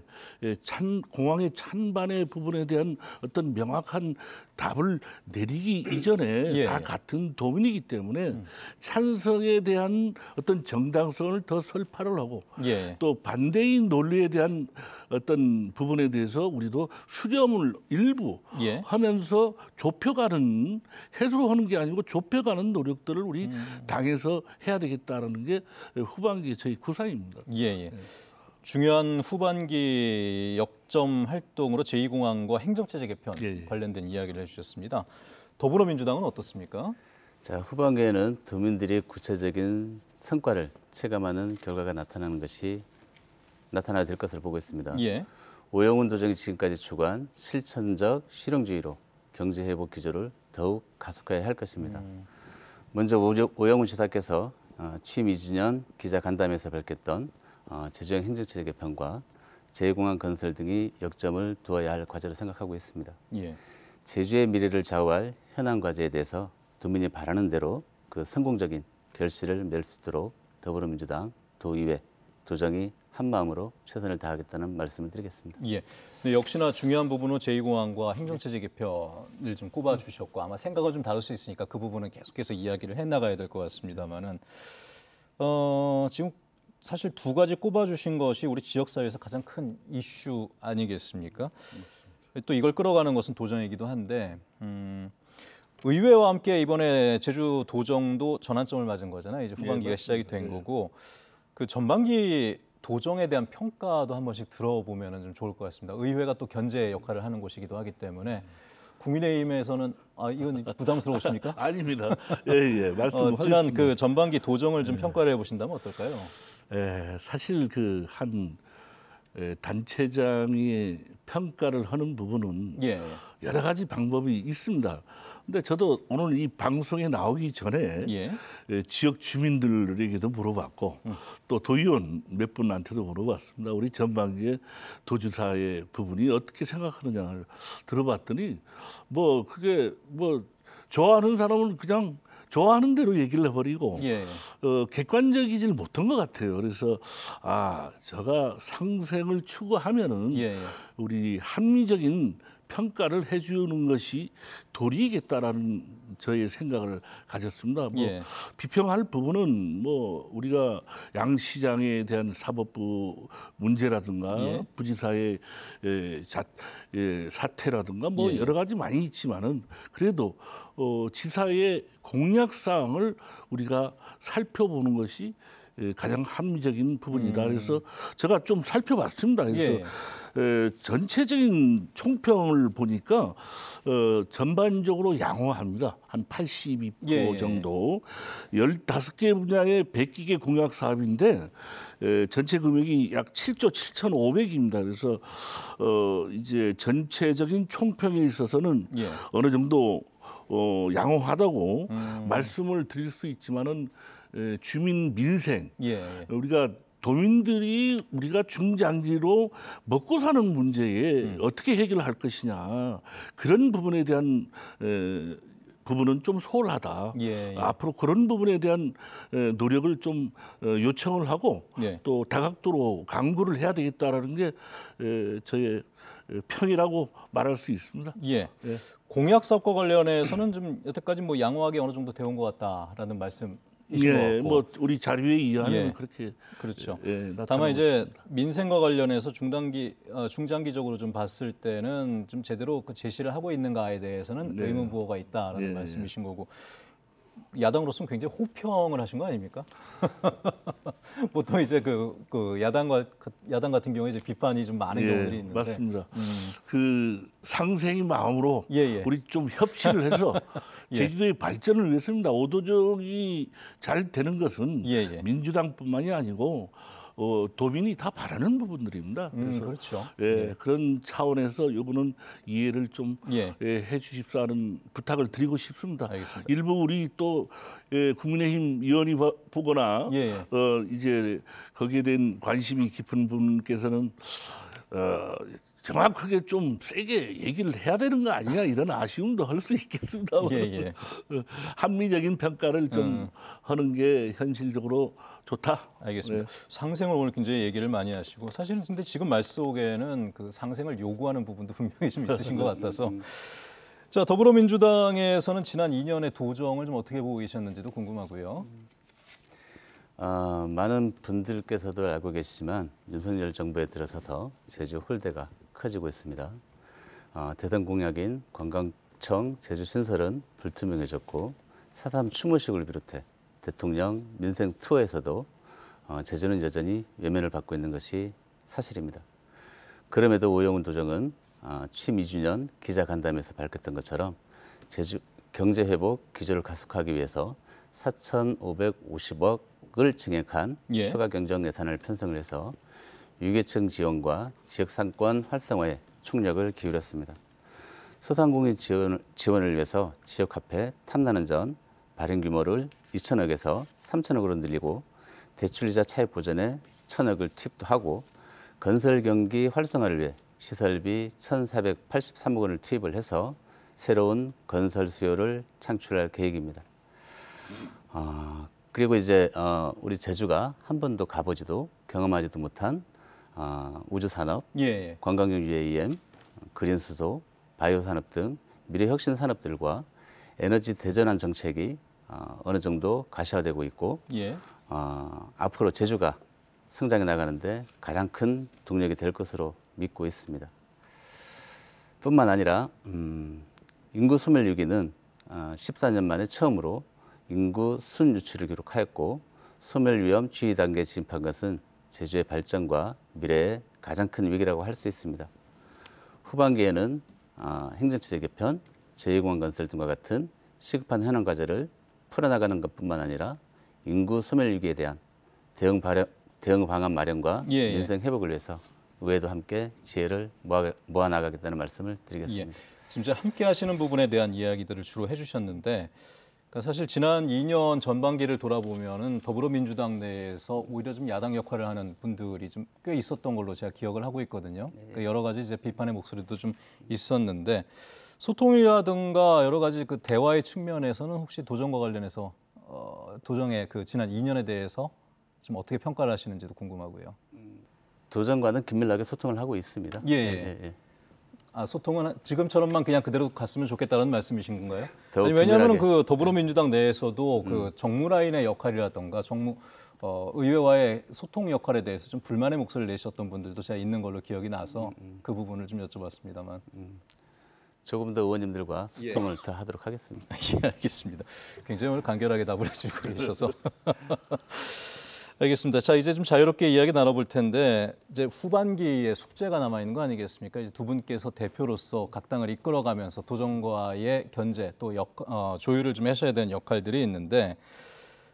Speaker 4: 찬 공항의 찬반의 부분에 대한 어떤 명확한 답을 내리기 이전에 예. 다 같은 도민이기 때문에 음. 찬성에 대한 어떤 정당성을 더 설파를 하고 예. 또 반대의 논리에 대한 어떤 부분에 대해서 우리도 수렴을 부분을 일부 예. 하면서 좁혀가는 해소하는 게 아니고 좁혀가는 노력들을 우리 음. 당에서 해야 되겠다라는 게 후반기 저희 구상입니다.
Speaker 1: 예, 예. 네. 중요한 후반기 역점 활동으로 제2공항과 행정체제 개편 예, 예, 관련된 이야기를 해주셨습니다. 더불어민주당은 어떻습니까?
Speaker 3: 자 후반기에는 도민들이 구체적인 성과를 체감하는 결과가 나타나는 것이 나타나야 될것으 보고 있습니다. 예. 오영훈 도정이 지금까지 추구한 실천적 실용주의로 경제 회복 기조를 더욱 가속화해야 할 것입니다. 음. 먼저 오영훈 시사께서 어, 취임 2주년 기자 간담회에서 밝혔던 어, 재정 행정체제 개편과 제공항 건설 등이 역점을 두어야 할 과제로 생각하고 있습니다. 예. 제주의 미래를 좌우할 현안 과제에 대해서 도민이 바라는 대로 그 성공적인 결실을 낼수 있도록 더불어민주당 도의회 도정이 한 마음으로 최선을 다하겠다는 말씀을 드리겠습니다.
Speaker 1: 예. 네, 역시나
Speaker 3: 중요한 부분은
Speaker 1: 제2공항과 행정체제 개편을 좀 꼽아 주셨고 아마 생각은 좀 다를 수 있으니까 그 부분은 계속해서 이야기를 해 나가야 될 것 같습니다만은 어, 지금 사실 두 가지 꼽아 주신 것이 우리 지역 사회에서 가장 큰 이슈 아니겠습니까? 또 이걸 끌어가는 것은 도전이기도 한데 음, 의회와 함께 이번에 제주 도정도 전환점을 맞은 거잖아요. 이제 후반기가 예, 시작이 된 네. 거고 그 전반기 도정에 대한 평가도 한 번씩 들어보면 좀 좋을 것 같습니다. 의회가 또 견제 역할을 하는 곳이기도 하기 때문에 국민의힘에서는 아 이건 부담스러우십니까? 아닙니다. 예예 예, 말씀. 예. 어, 지난 그 전반기 도정을 좀 예. 평가를 해보신다면 어떨까요?
Speaker 4: 예, 사실 그한 예, 단체장이 평가를 하는 부분은 예. 여러 가지 방법이 있습니다. 근데 저도 오늘 이 방송에 나오기 전에 예. 예 지역 주민들에게도 물어봤고 음. 또 도의원 몇 분한테도 물어봤습니다. 우리 전반기에 도지사의 부분이 어떻게 생각하느냐를 들어봤더니 뭐 그게 뭐 좋아하는 사람은 그냥 좋아하는 대로 얘기를 해버리고 예. 어, 객관적이질 못한 것 같아요. 그래서 아 제가 상생을 추구하면은 예. 예. 우리 합리적인 평가를 해주는 것이 도리겠다라는 저의 생각을 가졌습니다. 뭐 예. 비평할 부분은 뭐 우리가 양 시장에 대한 사법부 문제라든가 예. 부지사의 에, 자, 에, 사태라든가 뭐 예. 여러 가지 많이 있지만은 그래도 어, 지사의 공약 사항을 우리가 살펴보는 것이 예, 가장 합리적인 부분이다. 음. 그래서 제가 좀 살펴봤습니다. 그래서 예. 에, 예, 전체적인 총평을 보니까 어, 전반적으로 양호합니다. 한 82% 예. 정도. 15개 분야의 100기계 공약 사업인데 에, 예, 전체 금액이 약 7조 7,500입니다. 그래서 어, 이제 전체적인 총평에 있어서는 예. 어느 정도 어, 양호하다고 음. 말씀을 드릴 수 있지만은 예, 주민 민생 예. 우리가 도민들이 우리가 중장기로 먹고 사는 문제에 음. 어떻게 해결할 것이냐 그런 부분에 대한 에, 부분은 좀 소홀하다. 예, 예. 앞으로 그런 부분에 대한 노력을 좀 어, 요청을 하고 예. 또 다각도로 강구를 해야 되겠다라는 게 저의 평이라고 말할 수 있습니다. 예. 예. 공약 사업과
Speaker 1: 관련해서는 좀 여태까지 뭐 양호하게 어느 정도 되온 것 같다라는 말씀 예, 뭐 우리 자료에 의하면 예, 그렇게
Speaker 4: 그렇죠. 예, 다만 이제
Speaker 1: 있습니다. 민생과 관련해서 중단기 어, 중장기적으로 좀 봤을 때는 좀 제대로 그 제시를 하고 있는가에 대해서는 네. 의문 부호가 있다라는 예, 예. 말씀이신 거고 야당으로서는 굉장히 호평을 하신 거 아닙니까? 보통 이제 그, 그 야당과 그 야당 같은 경우에 이제 비판이 좀 많은 예, 경우들이 있는데 맞습니다. 음. 그 상생의 마음으로 예, 예. 우리 좀 협치를 해서 예. 제주도의 발전을 위해서입니다.
Speaker 4: 오도적이 잘 되는 것은 예, 예. 민주당뿐만이 아니고 어, 도민이 다 바라는 부분들입니다. 음, 그래서 음, 그렇죠. 예, 네. 그런 차원에서 요거는 이해를 좀 예. 예, 해주십사 하는 부탁을 드리고 싶습니다. 알겠습니다. 일부 우리 또 예, 국민의힘 의원이 보거나 예, 예. 어, 이제 거기에 대한 관심이 깊은 분께서는 어, 정확하게 좀 세게 얘기를 해야 되는 거 아니냐 이런 아쉬움도 할 수 있겠습니다. 만 예, 예. 어, 합리적인
Speaker 1: 평가를 좀 음. 하는 게 현실적으로 좋다. 알겠습니다. 네. 상생을 오늘 굉장히 얘기를 많이 하시고 사실은 근데 지금 말 속에는 그 상생을 요구하는 부분도 분명히 좀 있으신 것 같아서 음. 자 더불어민주당에서는 지난 2년의 도정을 좀 어떻게 보고 계셨는지도 궁금하고요.
Speaker 3: 아, 많은 분들께서도 알고 계시지만 윤석열 정부에 들어서서 제주 홀대가 커지고 있습니다. 아, 대선 공약인 관광청 제주 신설은 불투명해졌고 사삼 추모식을 비롯해 대통령 민생 투어에서도 어, 제주는 여전히 외면을 받고 있는 것이 사실입니다. 그럼에도 오영훈 도정은 아, 취임 2주년 기자간담회에서 밝혔던 것처럼 제주 경제 회복 기조를 가속하기 위해서 4,550억을 증액한 예. 추가 경정 예산을 편성을 해서 유계층 지원과 지역상권 활성화에 총력을 기울였습니다. 소상공인 지원을, 지원을 위해서 지역화폐 탐나는 전 발행 규모를 2천억에서 3천억으로 늘리고 대출이자 차입 보전에 천억을 투입하고 건설 경기 활성화를 위해 시설비 1,483억 원을 투입을 해서 새로운 건설 수요를 창출할 계획입니다. 어, 그리고 이제 어, 우리 제주가 한 번도 가보지도 경험하지도 못한 어, 우주산업, 예, 예. 관광용 UAM, e 그린 수도, 바이오 산업 등 미래 혁신 산업들과 에너지 대전환 정책이 어, 어느 정도 가시화되고 있고 예. 어, 앞으로 제주가 성장해 나가는데 가장 큰 동력이 될 것으로 믿고 있습니다. 뿐만 아니라 음, 인구 소멸 위기는 어, 14년 만에 처음으로 인구 순유출을 기록하였고 소멸 위험 주의 단계에 진입한 것은 제주의 발전과 미래의 가장 큰 위기라고 할 수 있습니다. 후반기에는 아, 행정체제 개편, 제2공항 건설 등과 같은 시급한 현황 과제를 풀어나가는 것뿐만 아니라 인구 소멸 위기에 대한 대응, 발현, 대응 방안 마련과 예, 예. 민생 회복을 위해서 의회도 함께 지혜를 모아, 모아 나가겠다는 말씀을 드리겠습니다.
Speaker 1: 예, 지금 함께 하시는 부분에 대한 이야기들을 주로 해주셨는데 그러니까 사실 지난 2년 전반기를 돌아보면은 더불어민주당 내에서 오히려 좀 야당 역할을 하는 분들이 좀 꽤 있었던 걸로 제가 기억을 하고 있거든요. 네. 그러니까 여러 가지 이제 비판의 목소리도 좀 있었는데 소통이라든가 여러 가지 그 대화의 측면에서는 혹시 도정과 관련해서 어, 도정의 그 지난 2년에 대해서 좀 어떻게 평가를 하시는지도 궁금하고요. 음,
Speaker 3: 도정과는 긴밀하게 소통을 하고 있습니다. 예. 예,
Speaker 1: 예. 아, 소통은 지금처럼만 그냥 그대로 갔으면 좋겠다는 말씀이신 건가요? 아니, 왜냐하면 그 더불어민주당
Speaker 3: 내에서도
Speaker 1: 그 음. 정무라인의 역할이라던가 정무 어, 의회와의 소통 역할에 대해서 좀 불만의 목소리를 내셨던 분들도 제가 있는 걸로 기억이 나서 음. 음. 그 부분을 좀 여쭤봤습니다만. 음. 조금 더 의원님들과 예. 소통을 예. 더 하도록 하겠습니다. 예, 알겠습니다. 굉장히 오늘 간결하게 답을 해주고 계셔서. 알겠습니다. 자 이제 좀 자유롭게 이야기 나눠볼 텐데 이제 후반기에 숙제가 남아 있는 거 아니겠습니까? 이제 두 분께서 대표로서 각 당을 이끌어가면서 도전과의 견제 또 역, 어, 조율을 좀 하셔야 되는 역할들이 있는데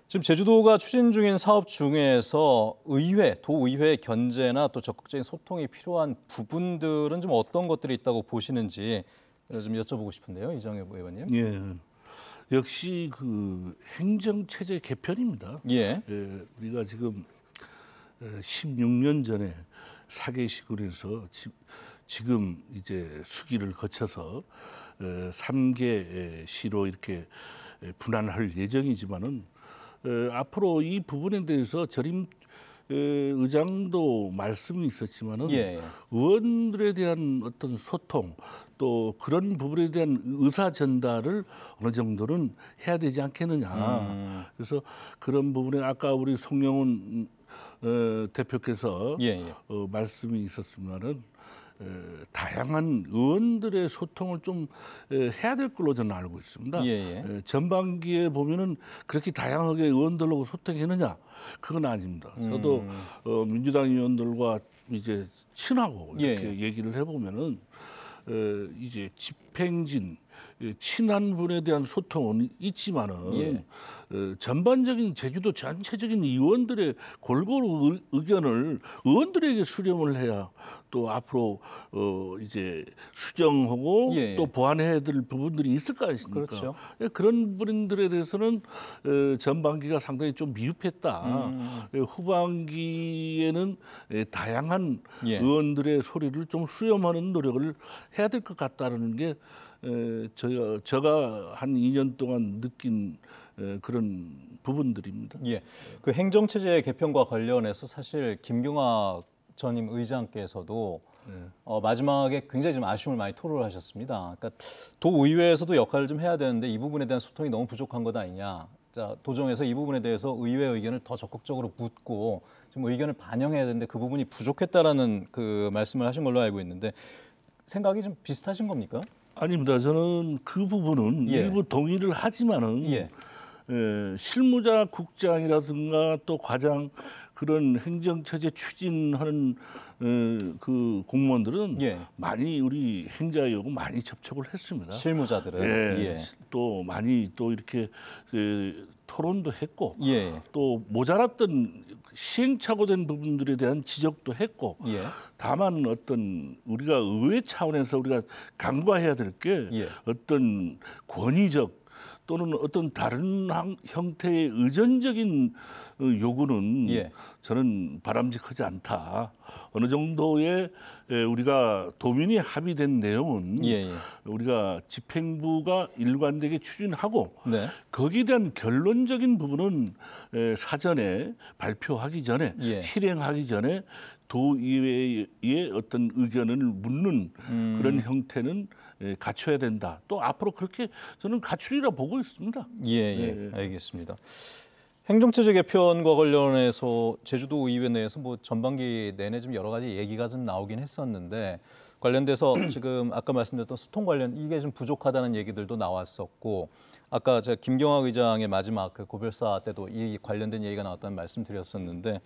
Speaker 1: 지금 제주도가 추진 중인 사업 중에서 의회 도의회 견제나 또 적극적인 소통이 필요한 부분들은 좀 어떤 것들이 있다고 보시는지 좀 여쭤보고 싶은데요, 이정혜 의원님.
Speaker 4: 예. 역시 그 행정 체제 개편입니다. 예. 예, 우리가 지금 16년 어, 전에 사계 시군에서 지금 이제 수기를 거쳐서 3개 어, 시로 이렇게 분할할 예정이지만은 어, 앞으로 이 부분에 대해서 저림 그 의장도 말씀이 있었지만은 예, 예. 의원들에 대한 어떤 소통 또 그런 부분에 대한 의사 전달을 어느 정도는 해야 되지 않겠느냐. 음. 그래서 그런 부분에 아까 우리 송영훈 어, 대표께서 예, 예. 어, 말씀이 있었지만은 다양한 의원들의 소통을 좀 해야 될 걸로 저는 알고 있습니다. 예, 예. 전반기에 보면은 그렇게 다양하게 의원들하고 소통했느냐 그건 아닙니다. 저도 음. 어, 민주당 의원들과 이제 친하고 예, 이렇게 예, 얘기를 해보면은 어, 이제 집행진 예, 친한 분에 대한 소통은 있지만은 예. 어, 전반적인 제주도 전체적인 의원들의 골고루 의견을 의원들에게 수렴을 해야 또 앞으로 어 이제 수정하고 예. 또 보완해야 될 부분들이 있을 거 아닙니까? 그렇죠. 예, 그런 분들에 대해서는 어, 전반기가 상당히 좀 미흡했다. 음. 예, 후반기에는 다양한 예. 의원들의 소리를 좀 수렴하는 노력을 해야 될 것 같다는 게 에, 저, 제가 한 2년 동안 느낀 에, 그런 부분들입니다.
Speaker 1: 예, 그 행정체제 개편과 관련해서 사실 김경화 전임 의장께서도 네. 어, 마지막에 굉장히 좀 아쉬움을 많이 토로를 하셨습니다. 그러니까 도의회에서도 역할을 좀 해야 되는데 이 부분에 대한 소통이 너무 부족한 것 아니냐. 자, 도정에서 이 부분에 대해서 의회 의견을 더 적극적으로 묻고 좀 의견을 반영해야 되는데 그 부분이 부족했다라는 그 말씀을 하신 걸로 알고 있는데 생각이 좀 비슷하신 겁니까? 아닙니다. 저는 그 부분은 예. 일부 동의를 하지만은 예.
Speaker 4: 예, 실무자 국장이라든가 또 과장 그런 행정체제 추진하는 에, 어, 그 공무원들은 예. 많이 우리 행자하고 많이 접촉을 했습니다. 실무자들은 예, 예. 또 많이 또 이렇게 에, 그, 토론도 했고 예. 또 모자랐던 시행착오된 부분들에 대한 지적도 했고 예. 다만 어떤 우리가 의회 차원에서 우리가 간과해야 될게 예. 어떤 권위적 또는 어떤 다른 형태의 의존적인 어, 요구는 예. 저는 바람직하지 않다. 어느 정도의 우리가 도민이 합의된 내용은 예예. 예. 우리가 집행부가 일관되게 추진하고 네. 거기에 대한 결론적인 부분은 사전에 발표하기 전에 예. 실행하기 전에 도의회의 어떤 의견을 묻는 음. 그런 형태는
Speaker 1: 예, 갖춰야 된다.
Speaker 4: 또 앞으로 그렇게 저는 갖추리라 보고 있습니다.
Speaker 1: 예, 예, 예, 예. 알겠습니다. 행정체제 개편과 관련해서 제주도 의회 내에서 뭐 전반기 내내 좀 여러 가지 얘기가 좀 나오긴 했었는데 관련돼서 지금 아까 말씀드렸던 소통 관련 이게 좀 부족하다는 얘기들도 나왔었고 아까 제가 김경화 의장의 마지막 그 고별사 때도 이 관련된 얘기가 나왔다는 말씀드렸었는데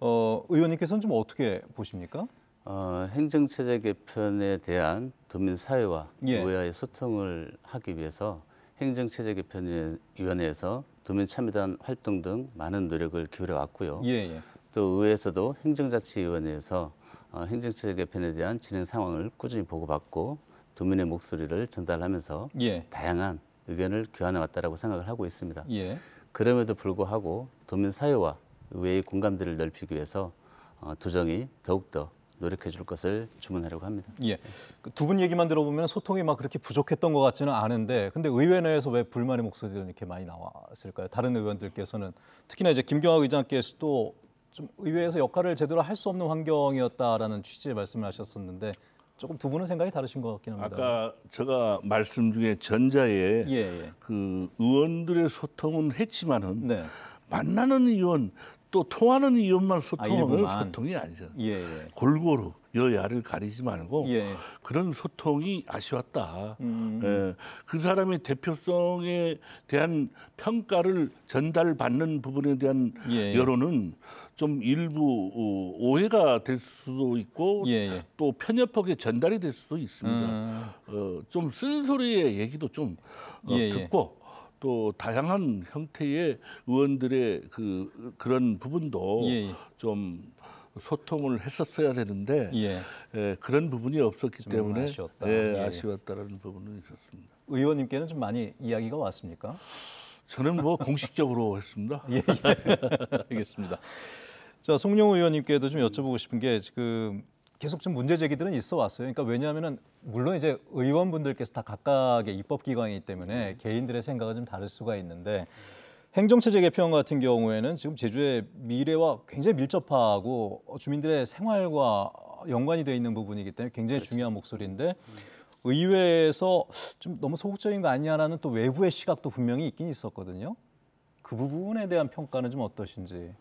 Speaker 1: 어, 의원님께서는 좀 어떻게 보십니까?
Speaker 3: 어, 행정체제 개편에 대한 도민 사회와 예. 의회와의 소통을 하기 위해서 행정체제 개편위원회에서 도민 참여단 활동 등 많은 노력을 기울여 왔고요. 예, 예. 또 의회에서도 행정자치위원회에서 어, 행정체제 개편에 대한 진행 상황을 꾸준히 보고받고 도민의 목소리를 전달하면서 예. 다양한 의견을 교환해 왔다라고 생각을 하고 있습니다. 예. 그럼에도 불구하고 도민 사회와 의회의 공감대를 넓히기 위해서 어, 두정이 더욱더 노력해 줄 것을 주문하려고 합니다. 예. 그 두분 얘기만 들어보면
Speaker 1: 소통이 막 그렇게 부족했던 것 같지는 않은데 근데 의회 내에서 왜 불만의 목소리가 이렇게 많이 나왔을까요? 다른 의원들께서는 특히나 이제 김경학 의장께서도 좀 의회에서 역할을 제대로 할 수 없는 환경이었다라는 취지의 말씀을 하셨었는데 조금 두 분은 생각이 다르신 것 같긴 합니다. 아까
Speaker 4: 제가 말씀 중에 전자에 예, 예. 그 의원들의 소통은 했지만은 네. 만나는 의원 또 통하는 이웃만 소통하면 아, 소통이 아니죠. 예, 예. 골고루 여야를 가리지 말고 예. 그런 소통이 아쉬웠다. 음, 음. 그 사람의 대표성에 대한 평가를 전달받는 부분에 대한 예, 예. 여론은 좀 일부 어, 오해가 될 수도 있고 또 편협하게 전달이 될 수도 있습니다. 음. 어, 좀 쓴소리의 얘기도 좀 어, 듣고 또 다양한 형태의 의원들의 그 그런 부분도 예, 예. 좀 소통을 했었어야 되는데 예. 예, 그런 부분이 없었기 때문에 아쉬웠다. 예, 예,
Speaker 1: 아쉬웠다라는 부분은 있었습니다. 의원님께는 좀 많이 이야기가 왔습니까? 저는 뭐 공식적으로 했습니다. 예, 예. 알겠습니다. 자, 송영호 의원님께도 좀 여쭤보고 싶은 게 지금 계속 좀 문제 제기들은 있어 왔어요. 그러니까 왜냐하면은 물론 이제 의원분들께서 다 각각의 입법 기관이기 때문에 음. 개인들의 생각은 좀 다를 수가 있는데 행정체제 개편 같은 경우에는 지금 제주의 미래와 굉장히 밀접하고 어, 주민들의 생활과 연관이 돼 있는 부분이기 때문에 굉장히 그렇죠. 중요한 목소리인데 음. 의회에서 좀 너무 소극적인 거 아니냐라는 또 외부의 시각도 분명히 있긴 있었거든요. 그 부분에 대한 평가는 좀 어떠신지.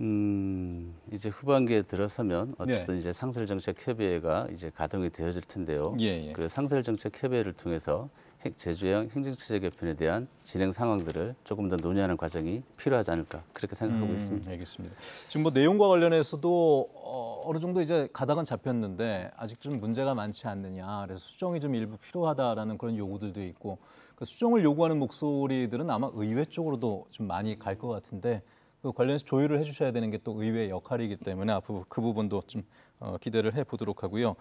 Speaker 3: 음, 이제 후반기에 들어서면 네. 어쨌든 네. 이제 상설정책협의회가 이제 가동이 되어질 텐데요. 예, 예. 그 상설정책협의회를 통해서 제주형 행정체제 개편에 대한 진행 상황들을 조금 더 논의하는 과정이 필요하지 않을까 그렇게 생각하고 음, 있습니다. 알겠습니다. 지금 뭐 내용과 관련해서도
Speaker 1: 어, 느 정도 이제 가닥은 잡혔는데 아직 좀 문제가 많지 않느냐 그래서 수정이 좀 일부 필요하다라는 그런 요구들도 있고 그 수정을 요구하는 목소리들은 아마 의회 쪽으로도 좀 많이 갈 것 같은데 그 관련해서 조율을 해주셔야 되는 게 또 의회의 역할이기 때문에 앞으로 그 부분도 좀 어, 기대를 해보도록 하고요.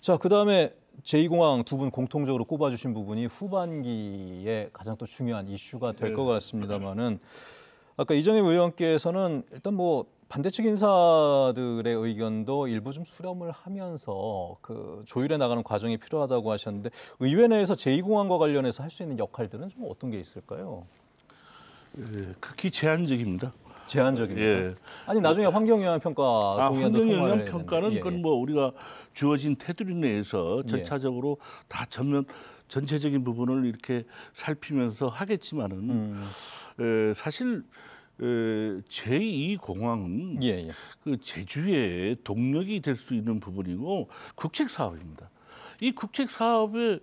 Speaker 1: 자, 그 다음에 제2공항 두 분 공통적으로 꼽아주신 부분이 후반기에 가장 또 중요한 이슈가 될 것같습니다마는 네. 아까 이정희 의원께서는 일단 뭐 반대측 인사들의 의견도 일부 좀 수렴을 하면서 그 조율해 나가는 과정이 필요하다고 하셨는데 의회 내에서 제2공항과 관련해서 할 수 있는 역할들은 좀 어떤 게 있을까요? 예, 극히 제한적입니다. 제한적입니다. 예. 아니 나중에 그러니까. 환경영향 평가 아,
Speaker 3: 환경영향 평가는 예, 그건 예.
Speaker 4: 뭐 우리가 주어진 테두리 내에서 예. 절차적으로 다 전면 전체적인 부분을 이렇게 살피면서 하겠지만은 음. 에, 사실 제2 공항은 예, 예. 그 제주의 동력이 될 수 있는 부분이고 국책 사업입니다. 이 국책 사업에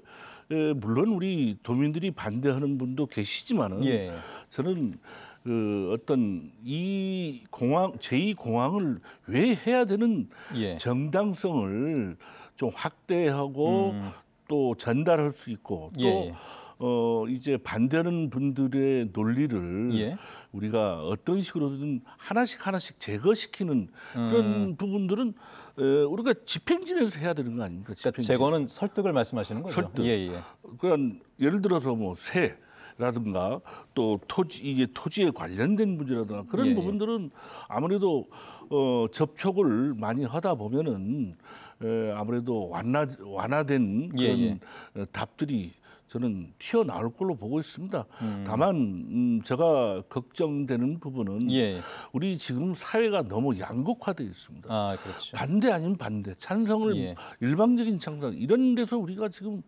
Speaker 4: 에, 물론 우리 도민들이 반대하는 분도 계시지만은 예. 저는 그 어떤 이 공항 제2 공항을 왜 해야 되는 예. 정당성을 좀 확대하고 음. 또 전달할 수 있고 또 예. 어, 이제 반대하는 분들의 논리를 예. 우리가 어떤 식으로든 하나씩 하나씩 제거시키는 음. 그런 부분들은 에, 우리가 집행진에서 해야 되는 거 아닙니까? 그러니까 집행진. 그러니까 제거는 설득을 말씀하시는 거죠? 설득. 예, 예. 그러 그러니까 예를 들어서 뭐 세, 라든가 또 토지 이게 토지에 관련된 문제라든가 그런 예, 예, 부분들은 아무래도 어, 접촉을 많이 하다 보면은 에, 아무래도 완화 완화된 예, 그런 예, 예. 답들이 저는 튀어나올 걸로 보고 있습니다. 음. 다만 음, 제가 걱정되는 부분은 예. 우리 지금 사회가 너무 양극화되어 있습니다. 아, 그렇죠. 반대 아니면 반대, 찬성을 예. 일방적인 찬성 이런 데서 우리가 지금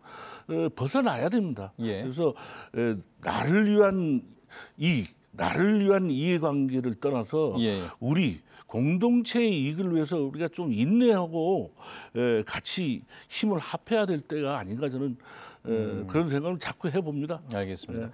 Speaker 4: 에, 어, 벗어나야 됩니다. 예. 그래서 에, 나를 위한 이익, 나를 위한 이해관계를 떠나서 예. 우리 공동체의 이익을 위해서 우리가 좀 인내하고 에, 같이 힘을 합해야 될 때가 아닌가 저는
Speaker 1: 음. 그런 생각을 자꾸 해봅니다. 알겠습니다. 네.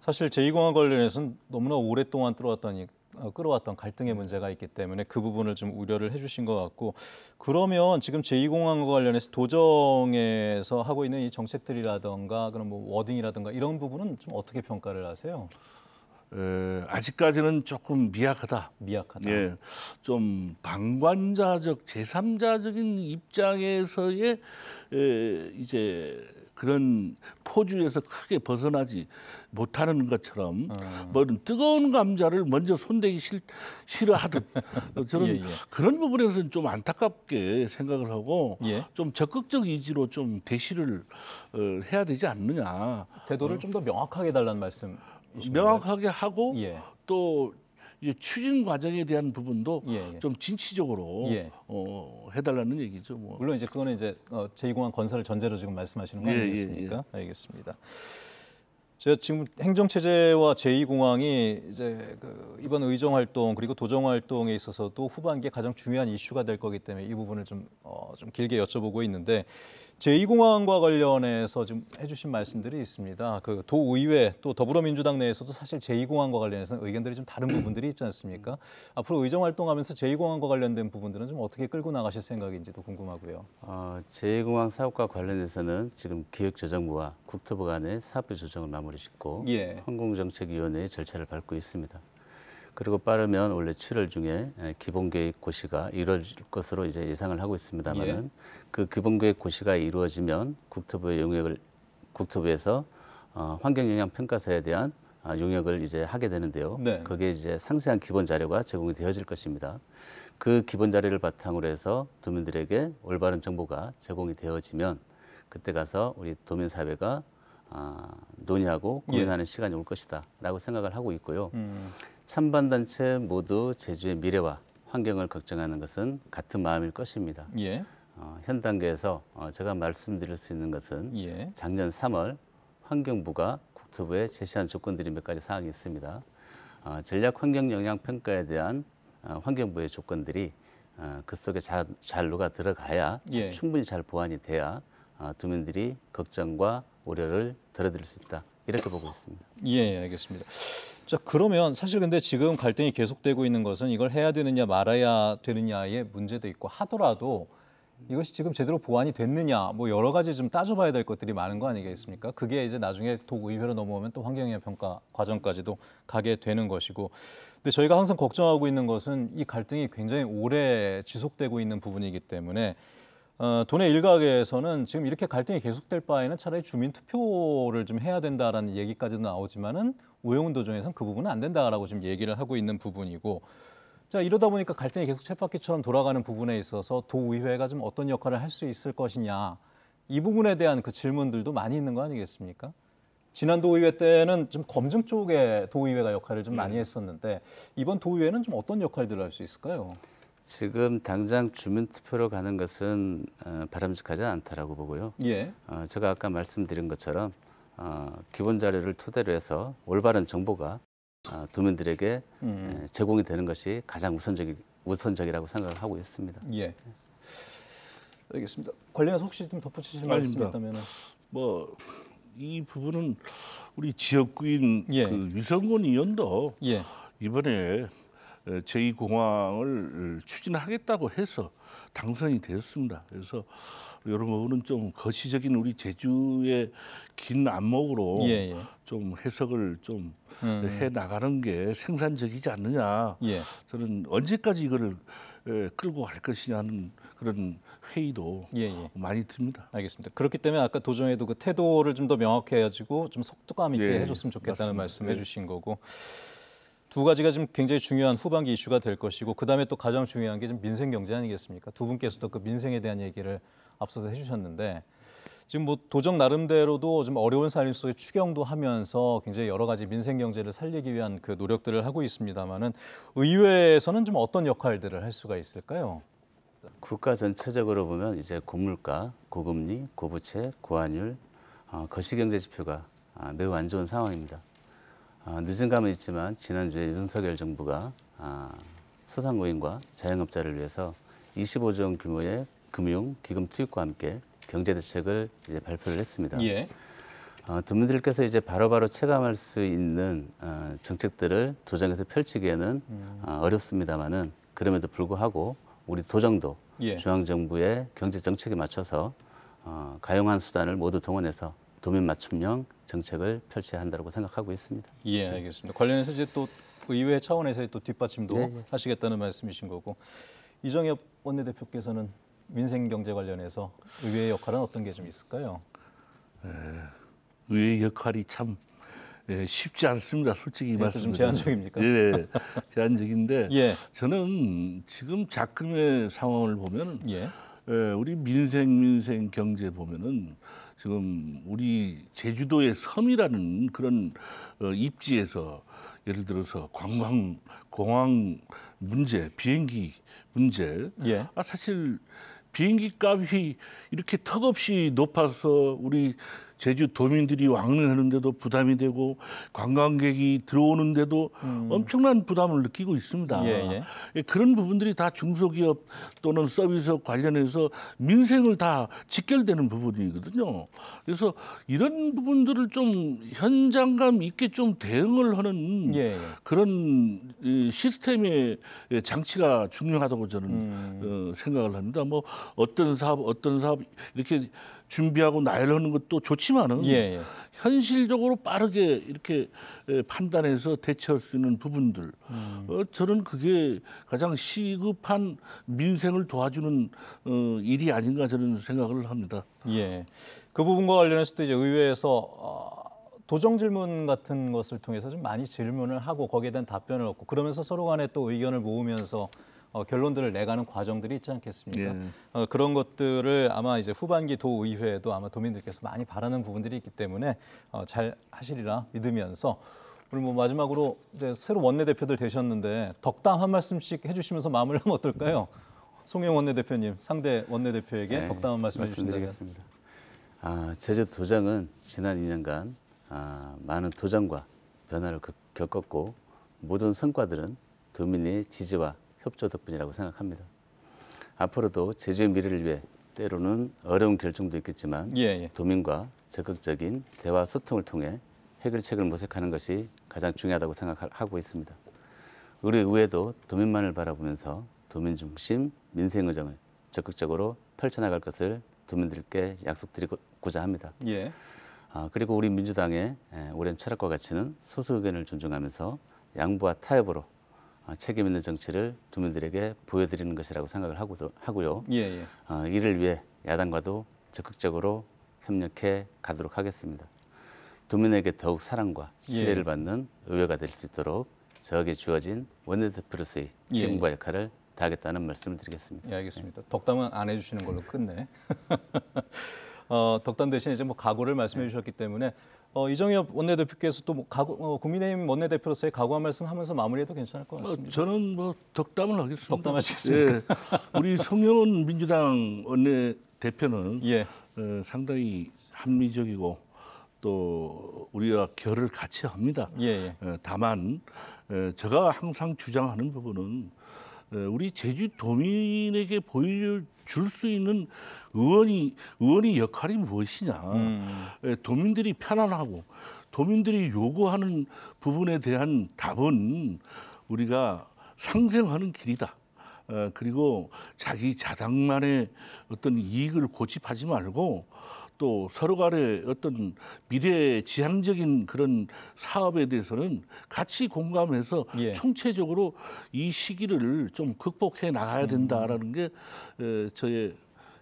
Speaker 1: 사실 제2공항 관련해서는 너무나 오랫동안 들어왔던 어, 끌어왔던 갈등의 문제가 있기 때문에 그 부분을 좀 우려를 해주신 것 같고 그러면 지금 제2공항과 관련해서 도정에서 하고 있는 이 정책들이라든가 그런 뭐 워딩이라든가 이런 부분은 좀 어떻게 평가를 하세요? 에,
Speaker 4: 예, 아직까지는 조금 미약하다. 미약하다. 예, 좀 방관자적, 제3자적인 입장에서의 에, 이제 그런 포주에서 크게 벗어나지 못하는 것처럼 어. 뭐 뜨거운 감자를 먼저 손대기 싫, 싫어하듯 저는 예, 예. 그런 부분에서는 좀 안타깝게 생각을 하고 예. 좀 적극적 의지로 좀 대시를 어, 해야 되지 않느냐. 태도를 어. 좀더 명확하게 달라는 말씀. 명확하게 하고 예. 또 이제 추진 과정에 대한 부분도 예, 예. 좀 진취적으로 예.
Speaker 1: 어, 해달라는 얘기죠. 뭐. 물론 이제 그거는 이제 어, 제2공항 건설을 전제로 지금 말씀하시는 거 예, 예, 아니겠습니까? 예. 알겠습니다. 제가 지금 행정체제와 제2공항이 이제 그 이번 의정 활동 그리고 도정 활동에 있어서도 후반기에 가장 중요한 이슈가 될 거기 때문에 이 부분을 좀, 어, 좀 길게 여쭤보고 있는데 제2공항과 관련해서 좀 해주신 말씀들이 있습니다. 그 도의회 또 더불어민주당 내에서도 사실 제2공항과 관련해서는 의견들이 좀 다른 부분들이 있지 않습니까? 앞으로 의정 활동하면서 제2공항과 관련된 부분들은 좀 어떻게 끌고 나가실 생각인지도 궁금하고요.
Speaker 3: 어, 제2공항 사업과 관련해서는 지금 기획재정부와 국토부 간의 사업비 조정을 마무리 마무리 짓고 예. 항공정책위원회의 절차를 밟고 있습니다. 그리고 빠르면 원래 7월 중에 기본계획 고시가 이루어질 것으로 이제 예상을 하고 있습니다만 예. 그 기본계획 고시가 이루어지면 국토부의 용역을 국토부에서 어, 환경영향평가서에 대한 아, 용역을 이제 하게 되는데요. 네. 거기에 이제 상세한 기본 자료가 제공이 되어질 것입니다. 그 기본 자료를 바탕으로 해서 도민들에게 올바른 정보가 제공이 되어지면 그때 가서 우리 도민 사회가 아, 논의하고 예. 고민하는 예. 시간이 올 것이다라고 생각을 하고 있고요. 음. 찬반단체 모두 제주의 미래와 환경을 걱정하는 것은 같은 마음일 것입니다. 예. 어, 현 단계에서 어, 제가 말씀드릴 수 있는 것은 예. 작년 3월 환경부가 국토부에 제시한 조건들이 몇 가지 사항이 있습니다. 어, 전략 환경 영향 평가에 대한 어, 환경부의 조건들이 어, 그 속에 잘, 잘 녹아 들어가야 예. 충분히 잘 보완이 돼야 어, 도민들이 걱정과 우려를 덜어드릴 수 있다. 이렇게 보고 있습니다.
Speaker 1: 예, 예, 알겠습니다. 자, 그러면 사실 근데 지금 갈등이 계속되고 있는 것은 이걸 해야 되느냐 말아야 되느냐의 문제도 있고 하더라도 이것이 지금 제대로 보완이 됐느냐 뭐 여러 가지 좀 따져봐야 될 것들이 많은 거 아니겠습니까? 그게 이제 나중에 도의회로 넘어오면 또환경영 평가 과정까지도 가게 되는 것이고 근데 저희가 항상 걱정하고 있는 것은 이 갈등이 굉장히 오래 지속되고 있는 부분이기 때문에 어, 도내 일각에서는 지금 이렇게 갈등이 계속될 바에는 차라리 주민 투표를 좀 해야 된다라는 얘기까지도 나오지만은 오영훈 도정에선 그 부분은 안 된다라고 지금 얘기를 하고 있는 부분이고 자 이러다 보니까 갈등이 계속 쳇바퀴처럼 돌아가는 부분에 있어서 도의회가 좀 어떤 역할을 할 수 있을 것이냐 이 부분에 대한 그 질문들도 많이 있는 거 아니겠습니까? 지난 도의회 때는 좀 검증 쪽에 도의회가 역할을 좀 많이 네. 했었는데 이번 도의회는 좀 어떤 역할들을 할 수 있을까요?
Speaker 3: 지금 당장 주민투표로 가는 것은 어, 바람직하지 않다라고 보고요. 예. 어, 제가 아까 말씀드린 것처럼 어, 기본 자료를 토대로 해서 올바른 정보가 도민들에게 음. 예, 제공이 되는 것이 가장 우선적이, 우선적이라고 생각 하고 있습니다.
Speaker 1: 예. 알겠습니다. 관련해서 혹시 좀 덧붙이실 말씀이 있다면
Speaker 4: 뭐. 이 부분은 우리 지역구인 예. 그 유성곤 의원도 예. 이번에 제2공항을 추진하겠다고 해서 당선이 되었습니다. 그래서 여러분은좀 거시적인 우리 제주의 긴 안목으로 예, 예. 좀 해석을 좀 음. 음. 해나가는 게 생산적이지 않느냐. 예. 저는 언제까지 이거를 끌고 갈
Speaker 1: 것이냐는 그런 회의도 예예. 예. 많이 듭니다. 알겠습니다. 그렇기 때문에 아까 도정에도 그 태도를 좀 더 명확히 해가지고 좀 속도감 있게 예, 해줬으면 좋겠다는 말씀해 예. 주신 거고 두 가지가 지금 굉장히 중요한 후반기 이슈가 될 것이고 그다음에 또 가장 중요한 게 지금 민생 경제 아니겠습니까? 두 분께서도 그 민생에 대한 얘기를 앞서서 해주셨는데 지금 뭐 도정 나름대로도 좀 어려운 삶 속에 추경도 하면서 굉장히 여러 가지 민생 경제를 살리기 위한 그 노력들을 하고 있습니다만은 의회에서는 좀 어떤 역할들을 할 수가 있을까요?
Speaker 3: 국가 전체적으로 보면 이제 고물가, 고금리, 고부채, 고환율, 어, 거시경제 지표가 아, 매우 안 좋은 상황입니다. 아, 늦은 감은 있지만 지난주에 윤석열 정부가 아, 소상공인과 자영업자를 위해서 25조 원 규모의 금융 기금 투입과 함께 경제 대책을 이제 발표를 했습니다. 예. 어, 분들께서 이제 바로바로 체감할 수 있는 정책들을 조정해서 펼치기에는 음. 어, 렵습니다만은 그럼에도 불구하고 우리 도정도 예. 중앙정부의 경제 정책에 맞춰서 어, 가용한 수단을 모두 동원해서 도민 맞춤형 정책을 펼쳐야 한다고 생각하고 있습니다.
Speaker 1: 예, 네. 알겠습니다. 관련해서 이제 또 의회 차원에서의 또 뒷받침도 네네. 네. 하시겠다는 말씀이신 거고 이정엽 원내대표께서는 민생 경제 관련해서 의회의 역할은 어떤 게 좀 있을까요?
Speaker 4: 의회 역할이 참 쉽지 않습니다. 솔직히 예, 말씀드 제한적입니까? 예, 예 제한적인데 예. 저는 지금 작금의 상황을 보면 예, 우리 민생 민생 경제 보면은 지금 우리 제주도의 섬이라는 그런 어, 입지에서 예를 들어서 관광 공항 문제, 비행기 문제. 예. 아 사실 비행기 값이 이렇게 턱없이 높아서 우리 제주 도민들이 왕래하는데도 부담이 되고 관광객이 들어오는데도 음. 엄청난 부담을 느끼고 있습니다. 예, 예. 예 그런 부분들이 다 중소기업 또는 서비스업 관련해서 민생을 다 직결되는 부분이거든요. 그래서 이런 부분들을 좀 현장감 있게 좀 대응을 하는 예, 예. 그런 시스템의 장치가 중요하다고 저는 음. 어, 생각을 합니다. 뭐 어떤 사업, 어떤 사업 이렇게 준비하고 나열하는 것도 좋지만은 예, 예. 현실적으로 빠르게 이렇게 판단해서 대처할 수 있는 부분들 음. 어, 저는 그게 가장 시급한 민생을
Speaker 1: 도와주는 어, 일이 아닌가 저는 생각을 합니다. 예, 그 부분과 관련해서도 이제 의회에서 어, 도정 질문 같은 것을 통해서 좀 많이 질문을 하고 거기에 대한 답변을 얻고 그러면서 서로 간에 또 의견을 모으면서 어, 결론들을 내가는 과정들이 있지 않겠습니까? 예. 어, 그런 것들을 아마 이제 후반기 도의회에도 아마 도민들께서 많이 바라는 부분들이 있기 때문에 어, 잘 하시리라 믿으면서 오늘 뭐 마지막으로 이제 새로 원내대표들 되셨는데 덕담 한 말씀씩 해주시면서 마무리하면 어떨까요? 송영 원내대표님 상대 원내대표에게 네, 덕담 한 말씀 해주시겠습니다.
Speaker 3: 아, 제주도 도장은 지난 2년간 아, 많은 도전과 변화를 겪었고 모든 성과들은 도민의 지지와 협조 덕분이라고 생각합니다. 앞으로도 제주의 미래를 위해 때로는 어려운 결정도 있겠지만 예, 예. 도민과 적극적인 대화 소통을 통해 해결책을 모색하는 것이 가장 중요하다고 생각하고 있습니다. 우리 의회도 도민만을 바라보면서 도민 중심 민생 의정을 적극적으로 펼쳐나갈 것을 도민들께 약속드리고자 합니다. 예. 아, 그리고 우리 민주당의 오랜 철학과 가치는 소수 의견을 존중하면서 양보와 타협으로 어, 책임 있는 정치를 주민들에게 보여드리는 것이라고 생각을 하고도, 하고요. 예, 예. 어, 이를 위해 야당과도 적극적으로 협력해 가도록 하겠습니다. 도민에게 더욱 사랑과 예. 신뢰를 예. 받는 의회가 될 수 있도록 저에게 주어진 원내대표로서의 책임과 예. 역할을 다하겠다는 말씀을 드리겠습니다. 예,
Speaker 1: 알겠습니다. 덕담은 안 해주시는 걸로 끝내. 어, 덕담 대신 이제 뭐 각오를 말씀해 네. 주셨기 때문에 어, 이정엽 원내대표께서 또뭐 각오, 어, 국민의힘 원내대표로서의 각오한 말씀하면서 마무리해도 괜찮을 것 어, 같습니다. 저는 뭐 덕담을 하겠습니다. 덕담하시겠습니까? 예, 우리
Speaker 4: 성영은 민주당 원내대표는 예. 어, 상당히 합리적이고 또 우리가 결을 같이 합니다. 예, 예. 어, 다만 어, 제가 항상 주장하는 부분은 우리 제주도민에게 보여줄 줄수 있는 의원이 의원이 역할이 무엇이냐. 음. 예, 도민들이 편안하고 도민들이 요구하는 부분에 대한 답은 우리가 상생하는 길이다. 어, 그리고 자기 자당만의 어떤 이익을 고집하지 말고 또 서로 간의 어떤 미래 지향적인 그런 사업에 대해서는 같이 공감해서 예. 총체적으로 이 시기를 좀 극복해 나가야 음. 된다라는 게 에, 저의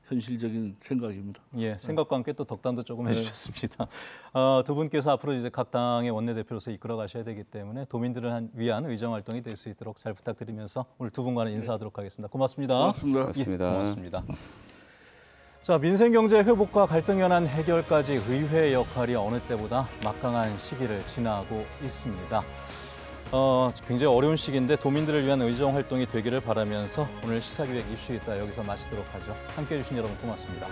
Speaker 4: 현실적인 생각입니다. 예, 생각과
Speaker 1: 함께 또 덕담도 조금 네. 해주셨습니다. 네. 어, 두 분께서 앞으로 이제 각 당의 원내대표로서 이끌어 가셔야 되기 때문에 도민들을 위한 의정 활동이 될 수 있도록 잘 부탁드리면서 오늘 두 분과는 네. 인사하도록 하겠습니다. 고맙습니다. 고맙습니다. 고맙습니다. 예, 고맙습니다. 자, 민생경제 회복과 갈등 연한 해결까지 의회의 역할이 어느 때보다 막강한 시기를 지나고 있습니다. 어, 굉장히 어려운 시기인데 도민들을 위한 의정 활동이 되기를 바라면서 오늘 시사기획 이슈 있다 여기서 마치도록 하죠. 함께해 주신 여러분 고맙습니다.